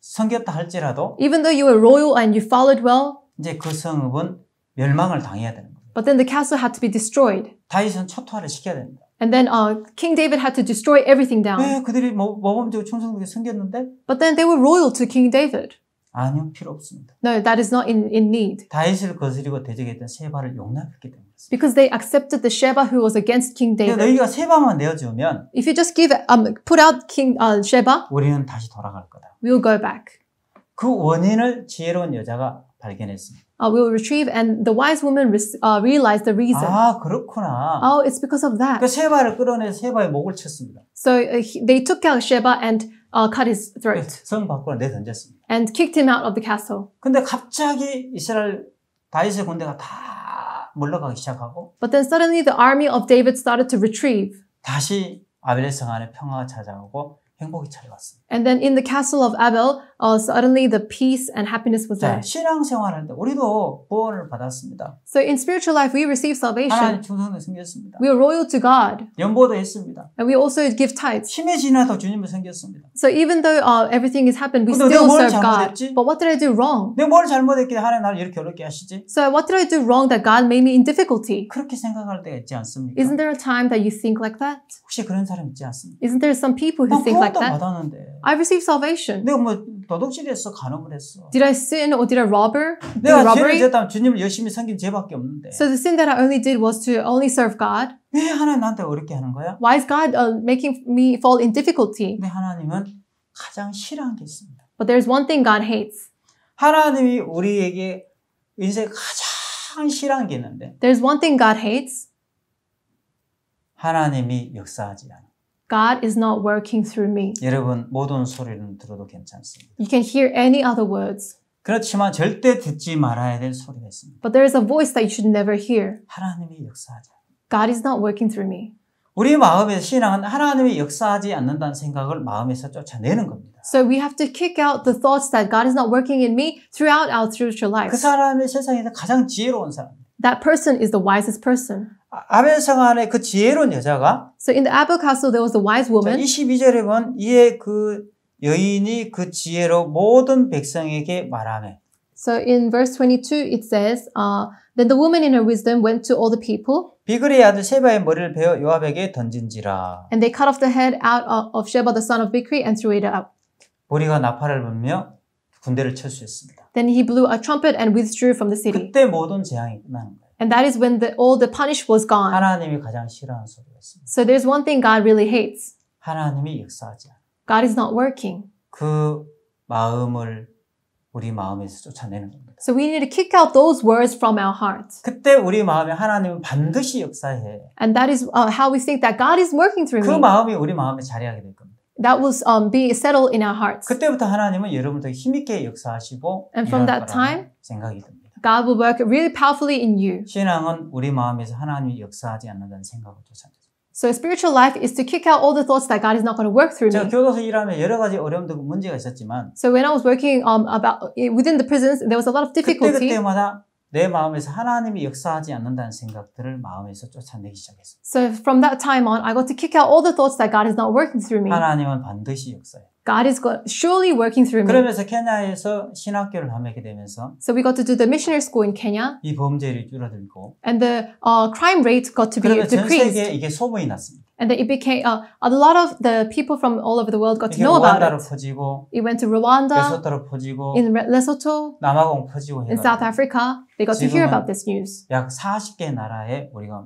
섬겼다 할지라도, even though you were royal and you followed well, 이제 그 성읍은 멸망을 당해야 되는. But then the castle had to be destroyed. 다윗은 초토화를 시켜야 됩니다. And then uh, King David had to destroy everything down. 왜 그들이 모범적으로 충성되게 섬겼는데? But then they were loyal to King David. 아니요, 필요 없습니다. No, that is not in, in need. 다윗을 거스리고 대적했던 세바를 용납했기 때문에. Because they accepted the Sheba who was against King David. 너희가 세바만 내어주면. If you just give, um, put out King uh, Sheba. 우리는 다시 돌아갈 거다. We'll go back. 그 원인을 지혜로운 여자가 발견했습니다. uh, we will retrieve and the wise woman uh, realized the reason. 아 그렇구나. Oh, it's because of that. 그 세바를 끌어내 세바의 목을 쳤습니다. So uh, he, they took out Sheba and uh, cut his throat. 성 밖으로 내던졌습니다. And kicked him out of the castle. 근데 갑자기 이스라엘 다윗의 군대가 다 물러가기 시작하고. But then suddenly the army of David started to retrieve. 다시 아벨의 성 안에 평화가 찾아오고 행복이 찾아왔습니다. And then in the castle of Abel, uh, suddenly the peace and happiness was there. 자, 신앙생활하는데 우리도 구원을 받았습니다. So in spiritual life, we receive salvation. 하나님 salvation. 충성을 섬겼습니다. We are royal to God, 연보도 했습니다. and we also give tithes. 심해 지나서 주님을 생겼습니다. So even though uh, everything has happened, we still 내가 뭘 serve God. But what did I do wrong? 내가 뭘 잘못했기에 하나님 나를 이렇게 어렵게 하시지? So what did I do wrong that God made me in difficulty? 그렇게 생각할 때가 있지 않습니까? Isn't there a time that you think like that? 혹시 그런 사람 있지 않습니까? Isn't there some people who think like that? 구원도 that? 받았는데 I received salvation. 내가 뭐 도둑질 했어, 간음을 했어. Did I sin or did I robber? 내가 죄를 주님을 열심히 섬긴 죄밖에 없는데. So the sin that I only did was to only serve God. 왜 하나님 나한테 어렵게 하는 거야? Why is God uh, making me fall in difficulty? 근데 하나님은 가장 싫어하는 게 있습니다. But there's one thing God hates. 하나님이 우리에게 인생 가장 싫어한 게 있는데. There's one thing God hates. 하나님이 역사하지 않아. God is not working through me. 여러분 모든 소리는 들어도 괜찮습니다. You can hear any other words. 그렇지만 절대 듣지 말아야 될 소리가 있습니다. But there is a voice that you should never hear. 하나님이 역사하자. God is not working through me. 우리 마음에서 신앙은 하나님이 역사하지 않는다는 생각을 마음에서 쫓아내는 겁니다. So we have to kick out the thoughts that God is not working in me throughout our spiritual life. 그 사람이 세상에서 가장 지혜로운 사람. That person is the wisest person. 아벨성 안에 그 지혜로운 여자가 So in the Abel castle there was a wise woman. 22절에 보면 이에 그 여인이 그 지혜로 모든 백성에게 말하며 So in verse 22 it says uh, then the woman in her wisdom went to all the people 비그레의 아들 세바의 머리를 베어 요압에게 던진지라 and they cut off the head out of Sheba the son of Bichri and threw it up. 보리가 나팔을 불며 군대를 철수했습니다. Then he blew a trumpet and withdrew from the city. 그때 모든 재앙이 끝나는 거예요. And that is when the, all the punish was gone. 하나님이 가장 싫어하는 So there's one thing God really hates. 하나님이 역사하지 않아. God is not working. 그 마음을 우리 마음에서 쫓아내는 겁니다. So we need to kick out those words from our hearts. 그때 우리 마음에 하나님은 반드시 역사해. And that is uh, how we think that God is working through 그 me. 그 마음이 우리 마음에 자리하게 될 겁니다. That will um, be settled in our hearts. 그때부터 하나님은 여러분들 힘 있게 역사하시고 And from that time 생각이 듭니다. God will work really powerfully in you. 신앙은 우리 마음에서 하나님이 역사하지 않는다는 생각을 So spiritual life is to kick out all the thoughts that God is not going to work through 제가 me. 교도소 일하면 여러 가지 어려움도 문제가 있었지만 So when I was working um, about eh, within the prisons, there was a lot of difficulty. 내 마음에서 하나님이 역사하지 않는다는 생각들을 마음에서 쫓아내기 시작했어요. So from that time on, I got to kick out all the thoughts that God is not working through me. 하나님은 반드시 God is go- surely working through me. 그러면서 케냐에서 신학교를 되면서 So we got to do the missionary school in Kenya 이 범죄율이 줄어들고 and the uh, crime rate got to be decreased. 이게 소문이 났습니다. And then it became uh, a lot of the people from all over the world got to know about it. 퍼지고 It went to Rwanda, 퍼지고 in Re- Lesotho, 남아공 퍼지고 in South Africa. They got to hear about this news. 약 40개 나라에 우리가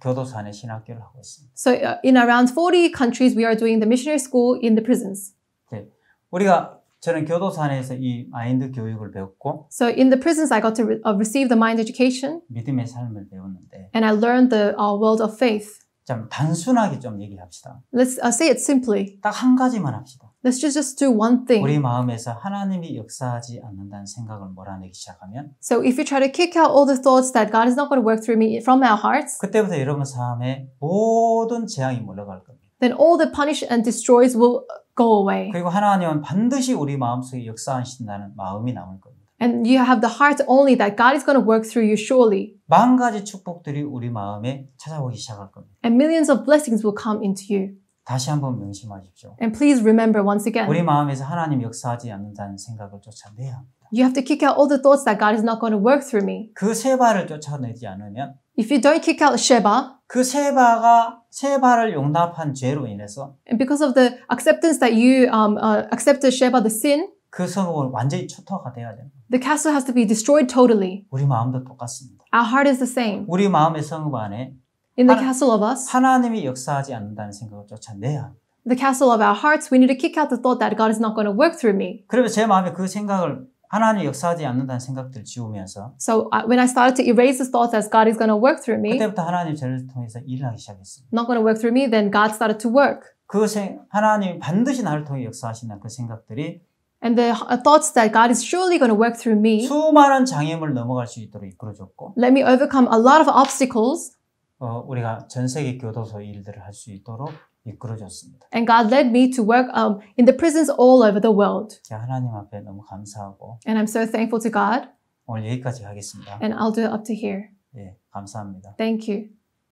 교도소 신학교를 하고 있습니다. So in around 40 countries we are doing the missionary school in the prisons. 네. 우리가 저는 교도소 안에서 이 마인드 교육을 배웠고 So in the prisons I got to receive the mind education. 믿음의 삶을 배웠는데 And I learned the uh, world of faith. 좀 단순하게 좀 얘기합시다. Let's uh, say it simply. 딱 한 가지만 합시다. Let's just, just do one thing. 우리 마음에서 하나님이 역사하지 않는다는 생각을 몰아내기 시작하면 So if you try to kick out all the thoughts that God is not going to work through me from our hearts, 그때부터 여러분 삶에 모든 재앙이 몰려갈 겁니다. then all the punish and destroys will go away. 그리고 하나님은 반드시 우리 마음속에 역사하신다는 마음이 남을 겁니다. And you have the heart only that God is going to work through you surely. 만 가지 축복들이 우리 마음에 찾아오기 시작할 겁니다. And millions of blessings will come into you. 다시 한번 명심하십시오. And please remember once again. 우리 마음에서 하나님 역사하지 않는다는 생각을 쫓아내야 합니다. You have to kick out all the thoughts that God is not going to work through me. 그 세바를 쫓아내지 않으면 If you don't kick out Sheba, 그 세바가 세바를 용납한 죄로 인해서 and because of the acceptance that you um, uh, accepted Sheba the sin, 그 성읍은 완전히 초토화가 돼야 됩니다. The castle has to be destroyed totally. 우리 마음도 똑같습니다. Our heart is the same. 우리 마음의 성읍 안에 In the 하나, castle of us. 하나님이 역사하지 않는다는 생각을 쫓아내야 합니다. The castle of our hearts, we need to kick out the thought that God is not going to work through me. 그러면 제 마음에 그 생각을 하나님 역사하지 않는다는 생각들 지우면서 So uh, when I started to erase the thought that God is going to work through me. 그때부터 하나님 저를 통해서 일을 하기 시작했습니다. Not going to work through me, then God started to work. 그 생, 하나님 반드시 나를 통해 역사하신다는 그 생각들이 And the uh, thoughts that God is surely going to work through me. 수많은 장애물 넘어갈 수 있도록 이끌어줬고. Let me overcome a lot of obstacles. 어, 우리가 전 세계 교도소 일들을 할 있도록 이끌어줬습니다. And God led me to work um, in the prisons all over the world. 하나님 앞에 너무 감사하고. And I'm so thankful to God. 오늘 여기까지 하겠습니다. And I'll do it up to here. 예, 감사합니다. Thank you.